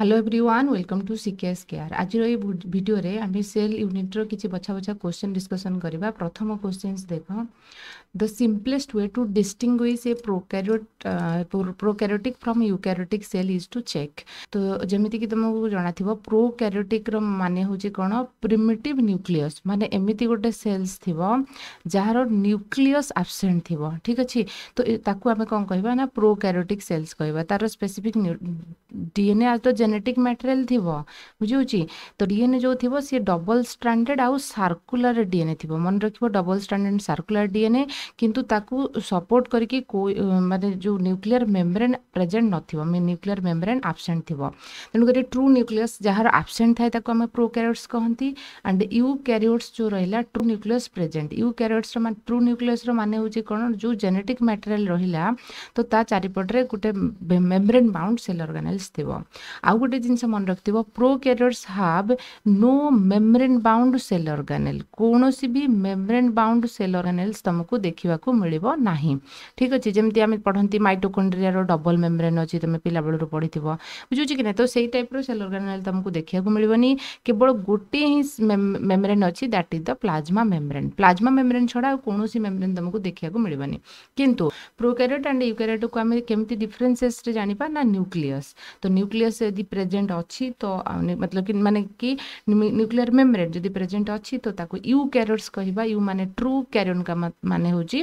Hello everyone welcome to CKS care আজির এই ভিডিওরে আমি সেল ইউনিটর কিছু বছা বছা কোশ্চেন ডিসকসন করা প্রথম কোশ্চেন্স দেখ the simplest way to distinguish a prokaryote uh, prokaryotic from eukaryotic cell is to check तो जमीक तुमको जाना थी प्रोकैरियोटिक रो माने होची कोन प्रिमिटिव न्यूक्लियस माने एमती गोटे सेल्स थी जहार न्यूक्लियस आबसेंट थिबो ठीक अछि तो ताकू हमें कोन कहबा ना प्रोकैरियोटिक सेल्स कह तार स्पेसिफिक डीएनए आज तो जेनेटिक मटेरियल थी बुझुची तो डीएनए जो थी सी डबल स्ट्रैंडेड आउ सर्कुलर डीएनए थी मन रखिबो डबल स्ट्रैंडेड सर्कुलर डीएनए किंतु ताकू सपोर्ट करके मानते जो न्यूक्लियर मेम्ब्रेन प्रेजेंट नथिबो मे न्यूक्लियर मेम्ब्रेन आब्सेंट थिबो तनु करे ट्रू न्यूक्लियस जहार आब्सेंट थाय ताकू हम प्रोकैरियोट्स कहंती एंड यूकैरियोट्स जो रहला ट्रू न्यूक्लियस प्रेजेंट यूकैरियोट्स रो माने ट्रू न्यूक्लियस रो माने होची कोन जो जेनेटिक मटेरियल रहला तो ता चारिपट रे गुटे मेम्ब्रेन बाउंड सेल ऑर्गेनेल्स थिबो आ गुटे जिंस मन रखथिबो prokaryotes have no membrane bound cell organelle कोनोसी भी मेम्ब्रेन बाउंड सेल ऑर्गेनेल्स तमकू देखा मिलना ठीक अच्छे जमी आम पढ़ती माइटोकोड्रिया डबल मेम्रेन अच्छी तुम्हें पिला बेलू पढ़ी बुझुच कि ना तो से टाइप रेल अर्गानल तुमको देखा मिलवनी केवल गोटे ही मेम्रेन अच्छी that is the plasma membrane plasma membrane छड़ा आ कौन मेम्रेन तुमको देखा मिलवनी कितु प्रोकैरियट एंड यूकैरियट को आम कमी डिफरेन्सेस जाना ना न्यूक्लियस तो न्यूक्लीयस यदि प्रेजेन्ट अच्छी तो मतलब कि मानने कि न्यूक्लियर मेम्रेन जो प्रेजेंट अच्छी तो यू क्यारियट्स कह यू मानने ट्रु क्यारियन का मानने ହେଉଛି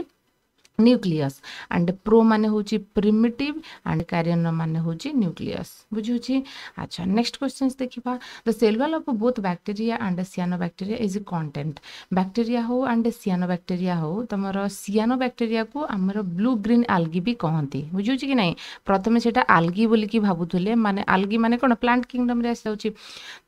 न्यूक्लियस एंड प्रो मान हूँ प्रिमिटिव एंड क्यारियन मान हूँ न्यूक्लियस बुझे अच्छा नेक्स्ट क्वेश्चन देखा the cell wall of both bacteria and cyanobacteria is content bacteria हो एंड सियानो बैक्टेरिया हो तुम सियानो बैक्टेरिया को आमर ब्लू ग्रीन आलगी भी कहते बुझे कि ना प्रथम से आलगी बोलिकी भावुले मानने आलगी मान कौन प्लांट किंगडम आसी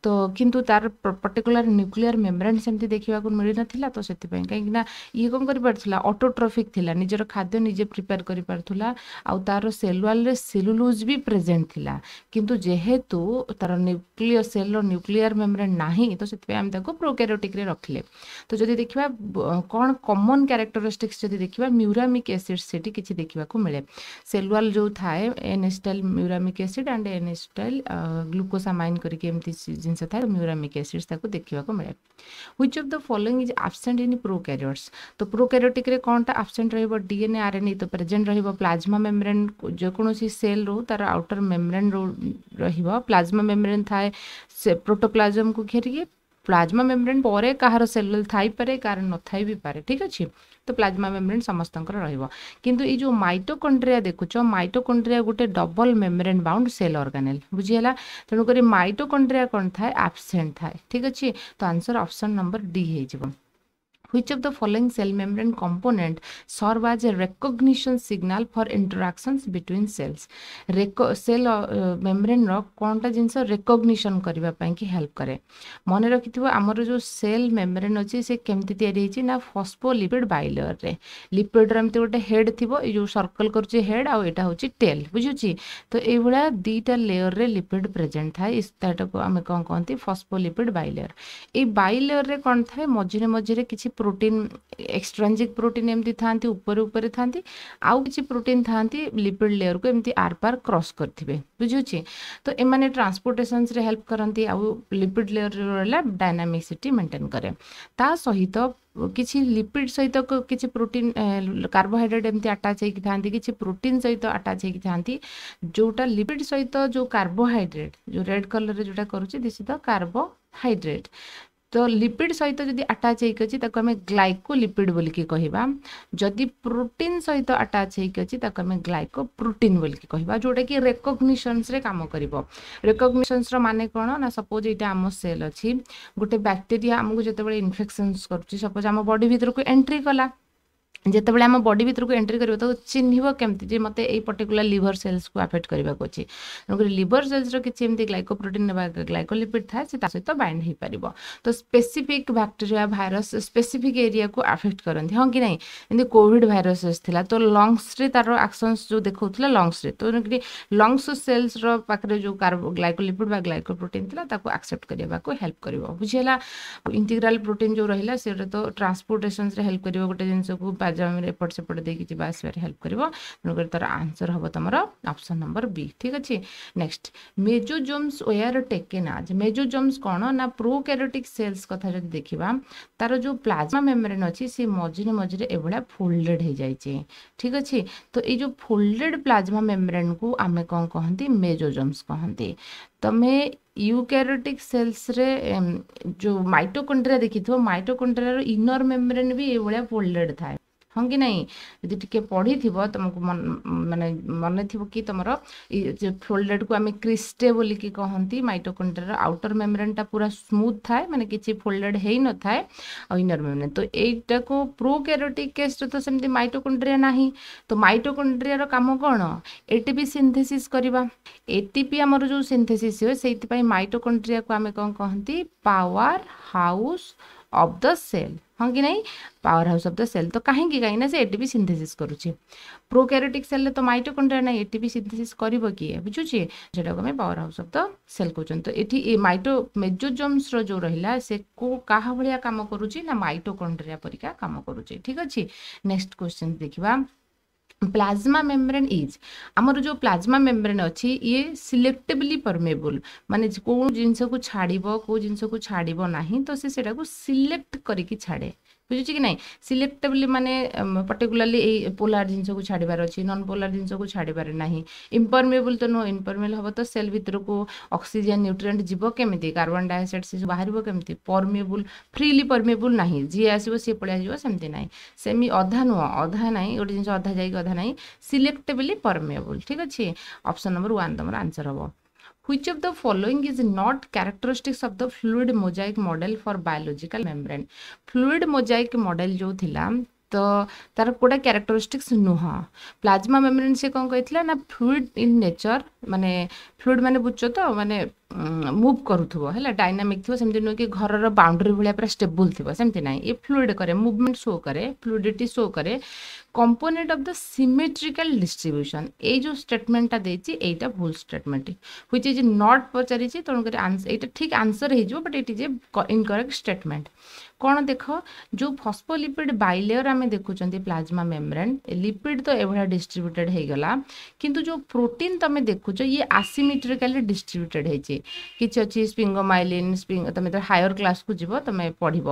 तो किंतु तार पर्टिकुलर न्यूक्लियर मेम्ब्रेन सेमती देखा मिल नाला तो से कहीं ये कौन कर ऑटोट्रॉफिक थी निज ନିଜର ଖାଦ୍ୟ ନିଜେ ପ୍ରିପେୟାର କରିପାରୁଥିଲା ଆଉ ତା'ର ସେଲୱାଲରେ ସେଲୁଲୁଜ୍ ବି ପ୍ରେଜେଣ୍ଟ ଥିଲା କିନ୍ତୁ ଯେହେତୁ ତା'ର ନ୍ୟୁକ୍ଲିୟ ସେଲ୍ର ନ୍ୟୁକ୍ଲିୟର ମେମ୍ବ୍ରେନ୍ ନାହିଁ ତ ସେଥିପାଇଁ ଆମେ ତାକୁ ପ୍ରୋକ୍ୟାରିଓଟିକ୍ରେ ରଖିଲେ ତ ଯଦି ଦେଖିବା କ'ଣ କମନ୍ କ୍ୟାରେକ୍ଟରିଷ୍ଟିକ୍ସ ଯଦି ଦେଖିବା ମ୍ୟୁରାମିକ୍ ଏସିଡ୍ ସେଠି କିଛି ଦେଖିବାକୁ ମିଳେ ସେଲୱାଲ ଯେଉଁ ଥାଏ ଏନେଷ୍ଟାଇଲ୍ ମ୍ୟୁରାମିକ୍ ଏସିଡ୍ ଆଣ୍ଡ ଏନେଷ୍ଟାଇଲ୍ ଗ୍ଲୁକୋସାମାଇନ୍ କରିକି ଏମିତି ଜିନିଷ ଥାଏ ମ୍ୟୁରାମିକ୍ ଏସିଡ୍ସ ତାକୁ ଦେଖିବାକୁ ମିଳେ which of the following is absent in prokaryotes ତ ପ୍ରୋକ୍ୟାରିଓଟିକ୍ରେ କ'ଣଟା ଆବସେଣ୍ଟ ରହିବ डीएनए ए तो प्रेजेंट र्लाजमा मेम्रेन जेकोसी सेल रो तार आउटर मेम्रेन रही र्लाजमा मेम्रेन था प्रोटोप्लाजम प्रोटोक्लाजम को घेरिए प्लाज्मा मेम्रेन पर कहार सेल थे कह न थी पारे ठीक अच्छे तो प्लाज्मा मेम्रेन समस्त रुँ ये माइटोकंड्रिया देखु माइटोकंड्रिया गोटे double membrane bound cell organelle बुझीला तेणुक माइटोकंड्रिया कौन थाए आबसेंट थाए ठीक अच्छे तो आंसर ऑप्शन नंबर डी हो which of the following cell membrane component serve as a recognition signal for interactions between cells रेको सेल ମେମ୍ବ୍ରେନ୍ର କ'ଣଟା ଜିନିଷ ରେକଗ୍ନିସନ୍ କରିବା ପାଇଁକି ହେଲ୍ପ କରେ ମନେ ରଖିଥିବ ଆମର ଯେଉଁ ସେଲ୍ ମେମ୍ବ୍ରେନ୍ ଅଛି ସେ କେମିତି ତିଆରି ହେଇଛି ନା ଫସ୍ଫୋଲିପିଡ୍ ବାଇଲେୟରରେ ଲିପିଡ୍ର ଏମିତି ଗୋଟେ ହେଡ୍ ଥିବ ଏଇ ଯେଉଁ ସର୍କଲ୍ କରୁଛି ହେଡ୍ ଆଉ ଏଇଟା ହେଉଛି ଟେଲ୍ ବୁଝୁଛି ତ ଏଇଭଳିଆ ଦୁଇଟା ଲେୟରରେ ଲିପିଡ୍ ପ୍ରେଜେଣ୍ଟ ଥାଏ ତାଟାକୁ ଆମେ କ'ଣ କହନ୍ତି ଫସ୍ଫୋଲିପିଡ୍ ବାଇଲେୟର ଏଇ ବାଇଲେୟରରେ କ'ଣ ଥାଏ ମଝିରେ ମଝିରେ କିଛି प्रोटीन एक्सट्रांजिक प्रोटीन एमती था उपरे उपरे था आउ कि प्रोटीन था लिपिड लेयर को एमती पार क्रस करेंगे बुझे तो ये ट्रांसपोर्टेसन हेल्प करती आउ लिपिड लेयर रहा डायनामिक्सी मेन्टेन कैर ता सहित किसी लिपिड सहित किसी प्रोटीन कार्बोहैड्रेट एमती आटाच किसी प्रोटीन सहित आटाच होता लिपिड सहित जो कार्बोहैड्रेट जो रेड कलर जो करुच्चे दिश्चित कार्बोहैड्रेट তো লিপিড সহিত যদি আটাচ হয়েকি অছি তাকে আমি গ্লাইকোলিপিড বলিকি কহবা যদি প্রোটিন সহিত আটাচ হয়েকি অছি তাকে আমি গ্লাইকোপ্রোটিন বলিকি কহবা যোটা কি রেকগনিশনসরে কাম করিব রেকগনিশনসর মানে কোণ না সপোজ এইটা আম সেল অছি গোটে ব্যাকটেরিয়া আমাকে যেতবে ইনফেকশনস করুচি সপোজ আম বডি ভিতরক এন্ট্রি কলা जति बेला आम बडी भित्रको एन्ट्री गरे त चिह्नु जे मते पर्टिकुलर लिभर सेल्सको अफेक्ट करबा कोछि त लिभर सेल्स र कि ग्लैको प्रोटन न्लैकोलिपिड बाइंड बेन्ड परिबो तो specific bacteria virus specific COVID effect थिला तो लंग्स रे तार आसन्स जो देखाउँछ लङ्स्री लङ्स सल्लस र पार्टीले ग्लैकोलिपिड बा ताको एक्सेप्ट करबा को हेल्प बुझैला इंटीग्रल प्रोटीन जो र रे हेल्प गरेर को कार्यजमी एपट सेपट दे कि आसवे हेल्प कर तेणुकर तर आंसर हम तुम अपसन नंबर बी ठीक अच्छे नेक्स्ट मेजोजोम्स ओयार टेकेन आज मेजोजोम्स कौन ना प्रो कैरोटिक सेल्स कथ जब देखा तार जो प्लाज्मा मेमोरी अच्छी सी मझे मझे ये फोल्डेड हो जाए ठीक अच्छे तो ये फोल्डेड प्लाज्मा मेमोरेन को आम कौन कहते मेजोजोम्स कहते तुम्हें यूकेरोटिक सेल्स रे जो माइटोकोड्रिया देखी थो माइटोकोड्रिया इनर मेम्ब्रेन भी ये फोल्डेड था हाँ कि नहीं जी टे पढ़ी थी तुमको मन मानने मन थी कि तुम फोल्डेड को आम क्रिस्टे बोलिकी कहते माइटोकोड्रियर आउटर मेम्रेनटा पूरा स्मूथ था मैंने किसी फोल्डेड हो न था इनर मेम्रेन तो यही को प्रो कैरोटिक केस तो सेम माइटोकोड्रिया ना तो माइटोकोड्रियार काम कौन एटीपी सिंथेसीस करवा एटीपी आमर जो सिंथेसीस हुए से माइटोकोड्रिया को आम कौन कहती powerhouse of the cell ହଁ କି ନାହିଁ power house of the cell ତ କାହିଁକି କାହିଁକିନା ସେ ଏଟିପି ସିନ୍ଥେସିସ୍ କରୁଛି ପ୍ରୋକ୍ୟାରିଟିକ୍ ସେଲ୍ରେ ତ ମାଇଟୋକଣ୍ଡ୍ରିଆ ନାହିଁ ଏଟିପି ସିନ୍ଥେସିସ୍ କରିବ କିଏ ବୁଝୁଛି ସେଇଟାକୁ ଆମେ power house of the cell କହୁଛନ୍ତି ତ ଏଠି ଏ ମାଇଟୋ ମେଜୋଜମ୍ସର ଯେଉଁ ରହିଲା ସେ କେଉଁ କାହା ଭଳିଆ କାମ କରୁଛି ନା ମାଇଟୋକଣ୍ଡ୍ରିଆ ପରିକା କାମ କରୁଛି ଠିକ୍ ଅଛି ନେକ୍ସଟ କ୍ୱେଶ୍ଚିନ୍ ଦେଖିବା प्लाज्मा मेम्ब्रेन इज आमर जो प्लाज्मा मेम्ब्रेन अच्छी ये सिलेक्टिवली परमेबल माने कौन जिनस को छाड़ कौ जिनस को छाड़ ना तो सी से सिलेक्ट करके छाड़े বুঝি কি নাই সিলেক্টেবলি মানে পার্টিকুলারলি এই পোলার জিনস কো ছাডিবার অচি নন পোলার জিনস কো ছাডিবারে নাহি ইমপারমিবল তো নো ইমপারমিবল হব তো সেল ভিতর কো অক্সিজেন নিউট্রিয়েন্ট জীবকে মিতি কার্বন ডাই অক্সাইড সি বাহির হব কেমতি পারমিবল ফ্রিলি পারমিবল নাহি জি আসিবো সে পড়া জীব সেমতি নাই সেমি আধা ন আধা নাই ও জিনস আধা যাই গ আধা নাই সিলেক্টেবলি পারমিবল ঠিক আছে অপশন নাম্বার 1 তোমার आंसर হব Which of the following is not characteristics of the fluid mosaic model for biological membrane? Fluid mosaic model जो थिला ତ ତାର କେଉଁଟା କ୍ୟାରେକ୍ଟରିଷ୍ଟିକ୍ସ ନୁହଁ ପ୍ଲାଜମା ମେମ୍ବ୍ରେନ୍ ସେ କ'ଣ କହିଥିଲା ନା ଫ୍ଲୁଇଡ୍ ଇନ୍ ନେଚର ମାନେ ଫ୍ଲୁଇଡ୍ ମାନେ ବୁଝୁଛ ତ ମାନେ ମୁଭ୍ କରୁଥିବ ହେଲା ଡାଇନାମିକ୍ ଥିବ ସେମିତି ନୁହେଁ କି ଘରର ବାଉଣ୍ଡରୀ ଭଳିଆ ପୁରା ଷ୍ଟେବୁଲ୍ ଥିବ ସେମିତି ନାହିଁ ଏ ଫ୍ଲୁଇଡ୍ କରେ ମୁଭମେଣ୍ଟ ଶୋ କରେ ଫ୍ଲୁଇଡିଟି ଶୋ କରେ component of the symmetrical distribution এই যে স্টেটমেন্টটা দিয়েছি এইটা ভুল স্টেটমেন্ট হুইচ ইজ নট পচারিছি তেমনি এইটা ঠিক আনসর হয়ে but it is a incorrect statement କ'ଣ ଦେଖ ଯେଉଁ ଫସ୍ଫୋଲିପିଡ୍ ବାଇଲେୟର ଆମେ ଦେଖୁଛନ୍ତି ପ୍ଲାଜମା ମେମ୍ବ୍ରେନ୍ ଲିପିଡ୍ ତ ଏଭଳିଆ ଡିଷ୍ଟ୍ରିବ୍ୟୁଟେଡ୍ ହେଇଗଲା କିନ୍ତୁ ଯେଉଁ ପ୍ରୋଟିନ୍ ତମେ ଦେଖୁଛ ଇଏ ଆସିମିଟ୍ରିକାଲି ଡିଷ୍ଟ୍ରିବ୍ୟୁଟେଡ୍ ହେଇଛି କିଛି ଅଛି ସ୍ପିଙ୍ଗୋମାଇଲିନ୍ ସ୍ପିଙ୍ଗ ତମେ ତ ହାୟର କ୍ଲାସ୍କୁ ଯିବ ତମେ ପଢ଼ିବ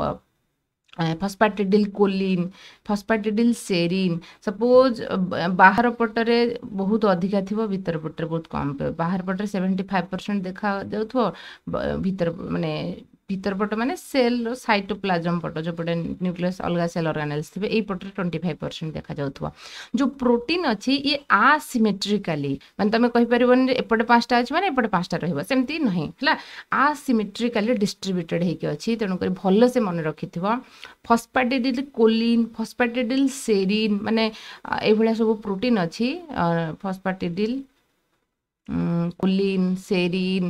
phosphatidyl choline phosphatidyl serine suppose बाहर पटे बहुत अधिका थी भितर पटे बहुत कम बाहर पटे सेवेन्टी फाइव परसेंट देखा जाऊ भर मानने ভিতর পট মানে সেলর সাইটোপ্লাজম পট যেপটে নিউক্লিয়াস অলগা সেল অর্গানেলস থাকবে এই পটে টোয়েন্টি ফাইভ পরসেন্ট দেখা যাওয়া যে প্রোটিন অছি ইয়ে আসিমেট্রিকালি মানে তুমি কহিপারবনি যে এপটে পাঁচটা আছে মানে এপটে পাঁচটা রহব সেমতি নহে হ্যাঁ আসিমেট্রিকালি ডিস্ট্রিবিউটেড হয়েকি অছি তেমকি ভালসে মনে রক্ষিথিব ফসফাটিডিল কোলিন ফসফাটিডিল সেরিন মানে এইভাবে সব প্রোটিন অছি ফসফাটিডিল କୁଲିନ୍ ସେରିନ୍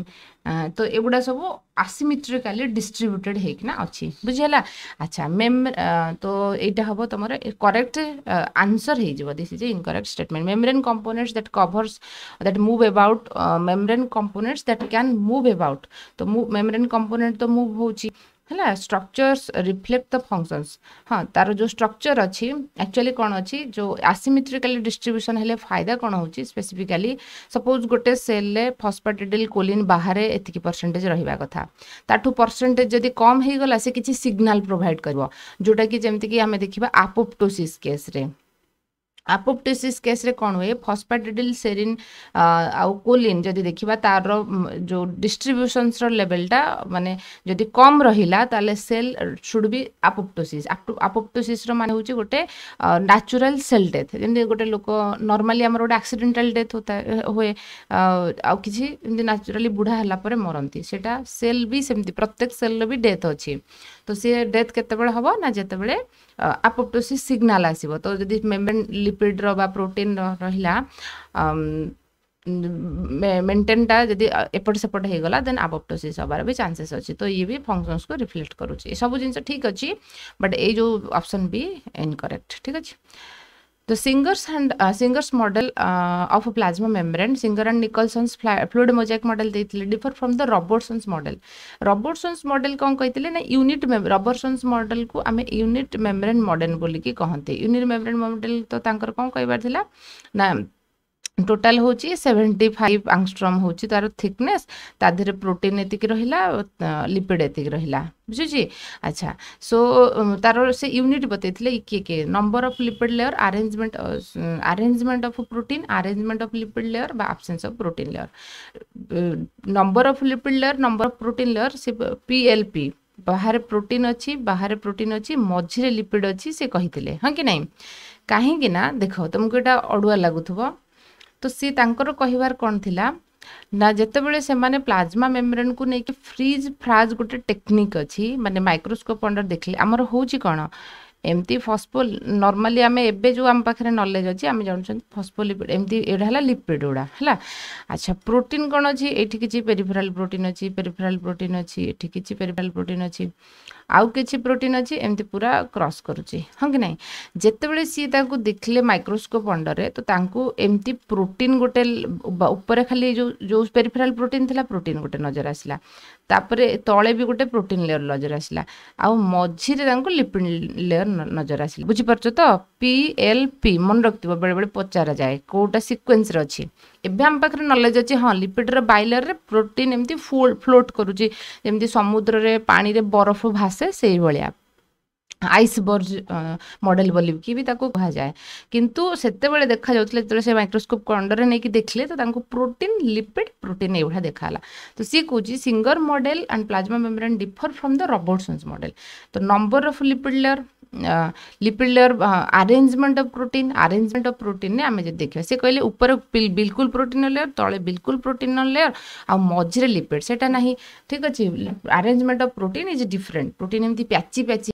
ତ ଏଗୁଡ଼ା ସବୁ ଆସିମିଟ୍ରିକାଲି ଡିଷ୍ଟ୍ରିବ୍ୟୁଟେଡ୍ ହେଇକିନା ଅଛି ବୁଝିହେଲା ଆଚ୍ଛା ମେମ୍ ତ ଏଇଟା ହେବ ତୁମର କରେକ୍ଟ ଆନ୍ସର୍ ହେଇଯିବ this is incorrect statement membrane components that covers that move about membrane components that can move about ତ ମେମ୍ରେନ୍ କମ୍ପୋନେଣ୍ଟ ତ ମୁଭ୍ ହେଉଛି ହେଲା structures ରିଫ୍ଲେକ୍ଟ ଦ functions ହଁ ତାର ଯେଉଁ structure ଅଛି ଆକ୍ଚୁଆଲି କ'ଣ ଅଛି ଯେଉଁ asymmetrically ଡିଷ୍ଟ୍ରିବ୍ୟୁସନ୍ ହେଲେ ଫାଇଦା କ'ଣ ହେଉଛି ସ୍ପେସିଫିକାଲି ସପୋଜ୍ ଗୋଟେ cellରେ phosphatidyl କୋଲିନ୍ ବାହାରେ ଏତିକି ପରସେଣ୍ଟେଜ୍ ରହିବା କଥା ତାଠୁ ପରସେଣ୍ଟେଜ୍ ଯଦି କମ୍ ହେଇଗଲା ସେ କିଛି ସିଗ୍ନାଲ୍ ପ୍ରୋଭାଇଡ଼୍ କରିବ ଯେଉଁଟାକି ଯେମିତିକି ଆମେ ଦେଖିବା apoptosis କେସ୍ରେ ଆପୋପ୍ଟୋସିସ୍ କେସ୍ରେ କ'ଣ ହୁଏ ଫସ୍ଫାଟିଡିଲ୍ ସେରିନ୍ ଆଉ କୋଲିନ୍ ଯଦି ଦେଖିବା ତାର ଯେଉଁ ଡିଷ୍ଟ୍ରିବ୍ୟୁସନ୍ସର ଲେଭେଲଟା ମାନେ ଯଦି କମ୍ ରହିଲା ତାହେଲେ ସେଲ୍ ସୁଡ୍ ବି ଆପୋପ୍ଟୋସିସ୍ ଆପୋପ୍ଟୋସିସ୍ର ମାନେ ହେଉଛି ଗୋଟେ ନ୍ୟାଚୁରାଲ୍ ସେଲ୍ ଡେଥ୍ ଯେମିତି ଗୋଟେ ଲୋକ ନର୍ମାଲି ଆମର ଗୋଟେ ଆକ୍ସିଡେଣ୍ଟାଲ୍ ଡେଥ୍ ହୁଏ ଆଉ କିଛି ଏମିତି ନ୍ୟାଚୁରାଲି ବୁଢ଼ା ହେଲା ପରେ ମରନ୍ତି ସେଇଟା ସେଲ୍ ବି ସେମିତି ପ୍ରତ୍ୟେକ ସେଲ୍ର ବି ଡେଥ୍ ଅଛି ତ ସିଏ ଡେଥ୍ କେତେବେଳେ ହେବ ନା ଯେତେବେଳେ ଆପୋପ୍ଟୋସିସ୍ ସିଗ୍ନାଲ୍ ଆସିବ ତ ଯଦି ମେମ୍ବ୍ରେନ୍ ଲିପିଡ଼୍ର ବା ପ୍ରୋଟିନ୍ର ରହିଲା ମେଣ୍ଟେନ୍ଟା ଯଦି ଏପଟ ସେପଟ ହେଇଗଲା ଦେନ୍ ଆପୋପ୍ଟୋସିସ୍ ହେବାର ବି ଚାନ୍ସେସ୍ ଅଛି ତ ଇଏ ବି ଫଙ୍କସନ୍ସକୁ ରିଫ୍ଲେକ୍ଟ କରୁଛି ଏସବୁ ଜିନିଷ ଠିକ୍ ଅଛି ବଟ୍ ଏଇ ଯେଉଁ ଅପସନ୍ ବି ଇନକରେକ୍ଟ ଠିକ୍ ଅଛି The Singer's and uh, Singer's model uh, of a plasma membrane, Singer and Nicholson's fluid mosaic model they differ from the Robertson's model. Robertson's model kon କହିଥିଲେ na unit Robertson's model କୁ ଆମେ unit membrane model ବୋଲିକି କହନ୍ତି। Unit membrane model ତ ତାଙ୍କର କ'ଣ କହିବାର thila na total ହେଉଛି ସେଭେଣ୍ଟି ଫାଇଭ୍ ଆଙ୍ଗଷ୍ଟ୍ରମ୍ ହେଉଛି ତା'ର ଥିକନେସ୍ ତା ଦେହରେ ପ୍ରୋଟିନ୍ ଏତିକି ରହିଲା ଲିପିଡ଼୍ ଏତିକି ରହିଲା ବୁଝୁଛି ଆଚ୍ଛା ସୋ ତା'ର ସେ ୟୁନିଟ୍ ବତେଇଥିଲେ କିଏ କିଏ number of lipid layer arrangement arrangement of protein arrangement of lipid layer ବା absence of protein layer number of lipid layer number of protein layer ସେ ପି ଏଲ୍ ପି ବାହାରେ ପ୍ରୋଟିନ୍ ଅଛି ବାହାରେ ପ୍ରୋଟିନ୍ ଅଛି ମଝିରେ ଲିପିଡ଼୍ ଅଛି ସେ କହିଥିଲେ ହଁ କି ନାହିଁ କାହିଁକି ନା ଦେଖ ତୁମକୁ ଏଇଟା ଅଡ଼ୁଆ ଲାଗୁଥିବ तो सी कहार कौन थी ना जितेबले से माने प्लाज्मा मेम्ब्रेन को लेकिन फ्रिज फ्राज गोटे टेक्निक अच्छी मानते माइक्रोस्कोप अंडर देखे आमर हो ଏମିତି ଫସ୍ଫୋ ନର୍ମାଲି ଆମେ ଏବେ ଯେଉଁ ଆମ ପାଖରେ ନଲେଜ୍ ଅଛି ଆମେ ଜାଣୁଛନ୍ତି ଫସ୍ଫୋଲିପିଡ଼ ଏମିତି ଏଇଟା ହେଲା ଲିପିଡ଼୍ ଗୁଡ଼ା ହେଲା ଆଚ୍ଛା ପ୍ରୋଟିନ୍ କ'ଣ ଅଛି ଏଇଠି କିଛି ପେରିଫେରାଲ୍ ପ୍ରୋଟିନ୍ ଅଛି ପେରିଫେରାଲ୍ ପ୍ରୋଟିନ୍ ଅଛି ଏଠି କିଛି ପେରିଫେରାଲ୍ ପ୍ରୋଟିନ୍ ଅଛି ଆଉ କିଛି ପ୍ରୋଟିନ୍ ଅଛି ଏମିତି ପୁରା କ୍ରସ୍ କରୁଛି ହଁ କି ନାହିଁ ଯେତେବେଳେ ସିଏ ତାଙ୍କୁ ଦେଖିଲେ ମାଇକ୍ରୋସ୍କୋପ୍ ଅଣ୍ଡରରେ ତ ତାଙ୍କୁ ଏମିତି ପ୍ରୋଟିନ୍ ଗୋଟେ ଉପରେ ଖାଲି ଯେଉଁ ଯେଉଁ ପେରିଫେରାଲ୍ ପ୍ରୋଟିନ୍ ଥିଲା ପ୍ରୋଟିନ୍ ଗୋଟେ ନଜର ଆସିଲା ତାପରେ ତଳେ ବି ଗୋଟେ ପ୍ରୋଟିନ୍ ଲେୟର୍ ନଜର ଆସିଲା ଆଉ ମଝିରେ ତାଙ୍କୁ ଲିପିନ୍ ଲେୟର୍ ନଜର ଆସିଲା ବୁଝିପାରୁଛ ତ ପି ଏଲ୍ ପି ମନେ ରଖିଥିବ ବେଳେବେଳେ ପଚରାଯାଏ କେଉଁଟା ସିକ୍ୱେନ୍ସରେ ଅଛି ଏବେ ଆମ ପାଖରେ ନଲେଜ୍ ଅଛି ହଁ ଲିପିଡ଼୍ର ବାଇଲରରେ ପ୍ରୋଟିନ୍ ଏମିତି ଫ୍ଲୋଟ୍ କରୁଛି ଯେମିତି ସମୁଦ୍ରରେ ପାଣିରେ ବରଫ ଭାସେ ସେଇଭଳିଆ ଆଇସବର୍ଜ ମଡ଼େଲ ବୋଲିକି ବି ତାକୁ କୁହାଯାଏ କିନ୍ତୁ ସେତେବେଳେ ଦେଖାଯାଉଥିଲା ଯେତେବେଳେ ସେ ମାଇକ୍ରୋସ୍କୋପ୍ କଣ୍ଡରେ ନେଇକି ଦେଖିଲେ ତ ତାଙ୍କୁ ପ୍ରୋଟିନ୍ ଲିପିଡ୍ ପ୍ରୋଟିନ୍ ଏଇଭଳିଆ ଦେଖାହେଲା ତ ସିଏ କହୁଛି Singer model and plasma membrane differ from the Robertson's model ତ number of lipid layer lipid layer arrangement of protein arrangement of protein ने आम जब देखा सी कहले ऊपर बिल्कुल प्रोटीन लेयर तले बिल्कुल प्रोटीन लेयर आ मझे लिपिड सेटा ना ठीक अच्छे arrangement of protein is different protein एमती प्याची प्याची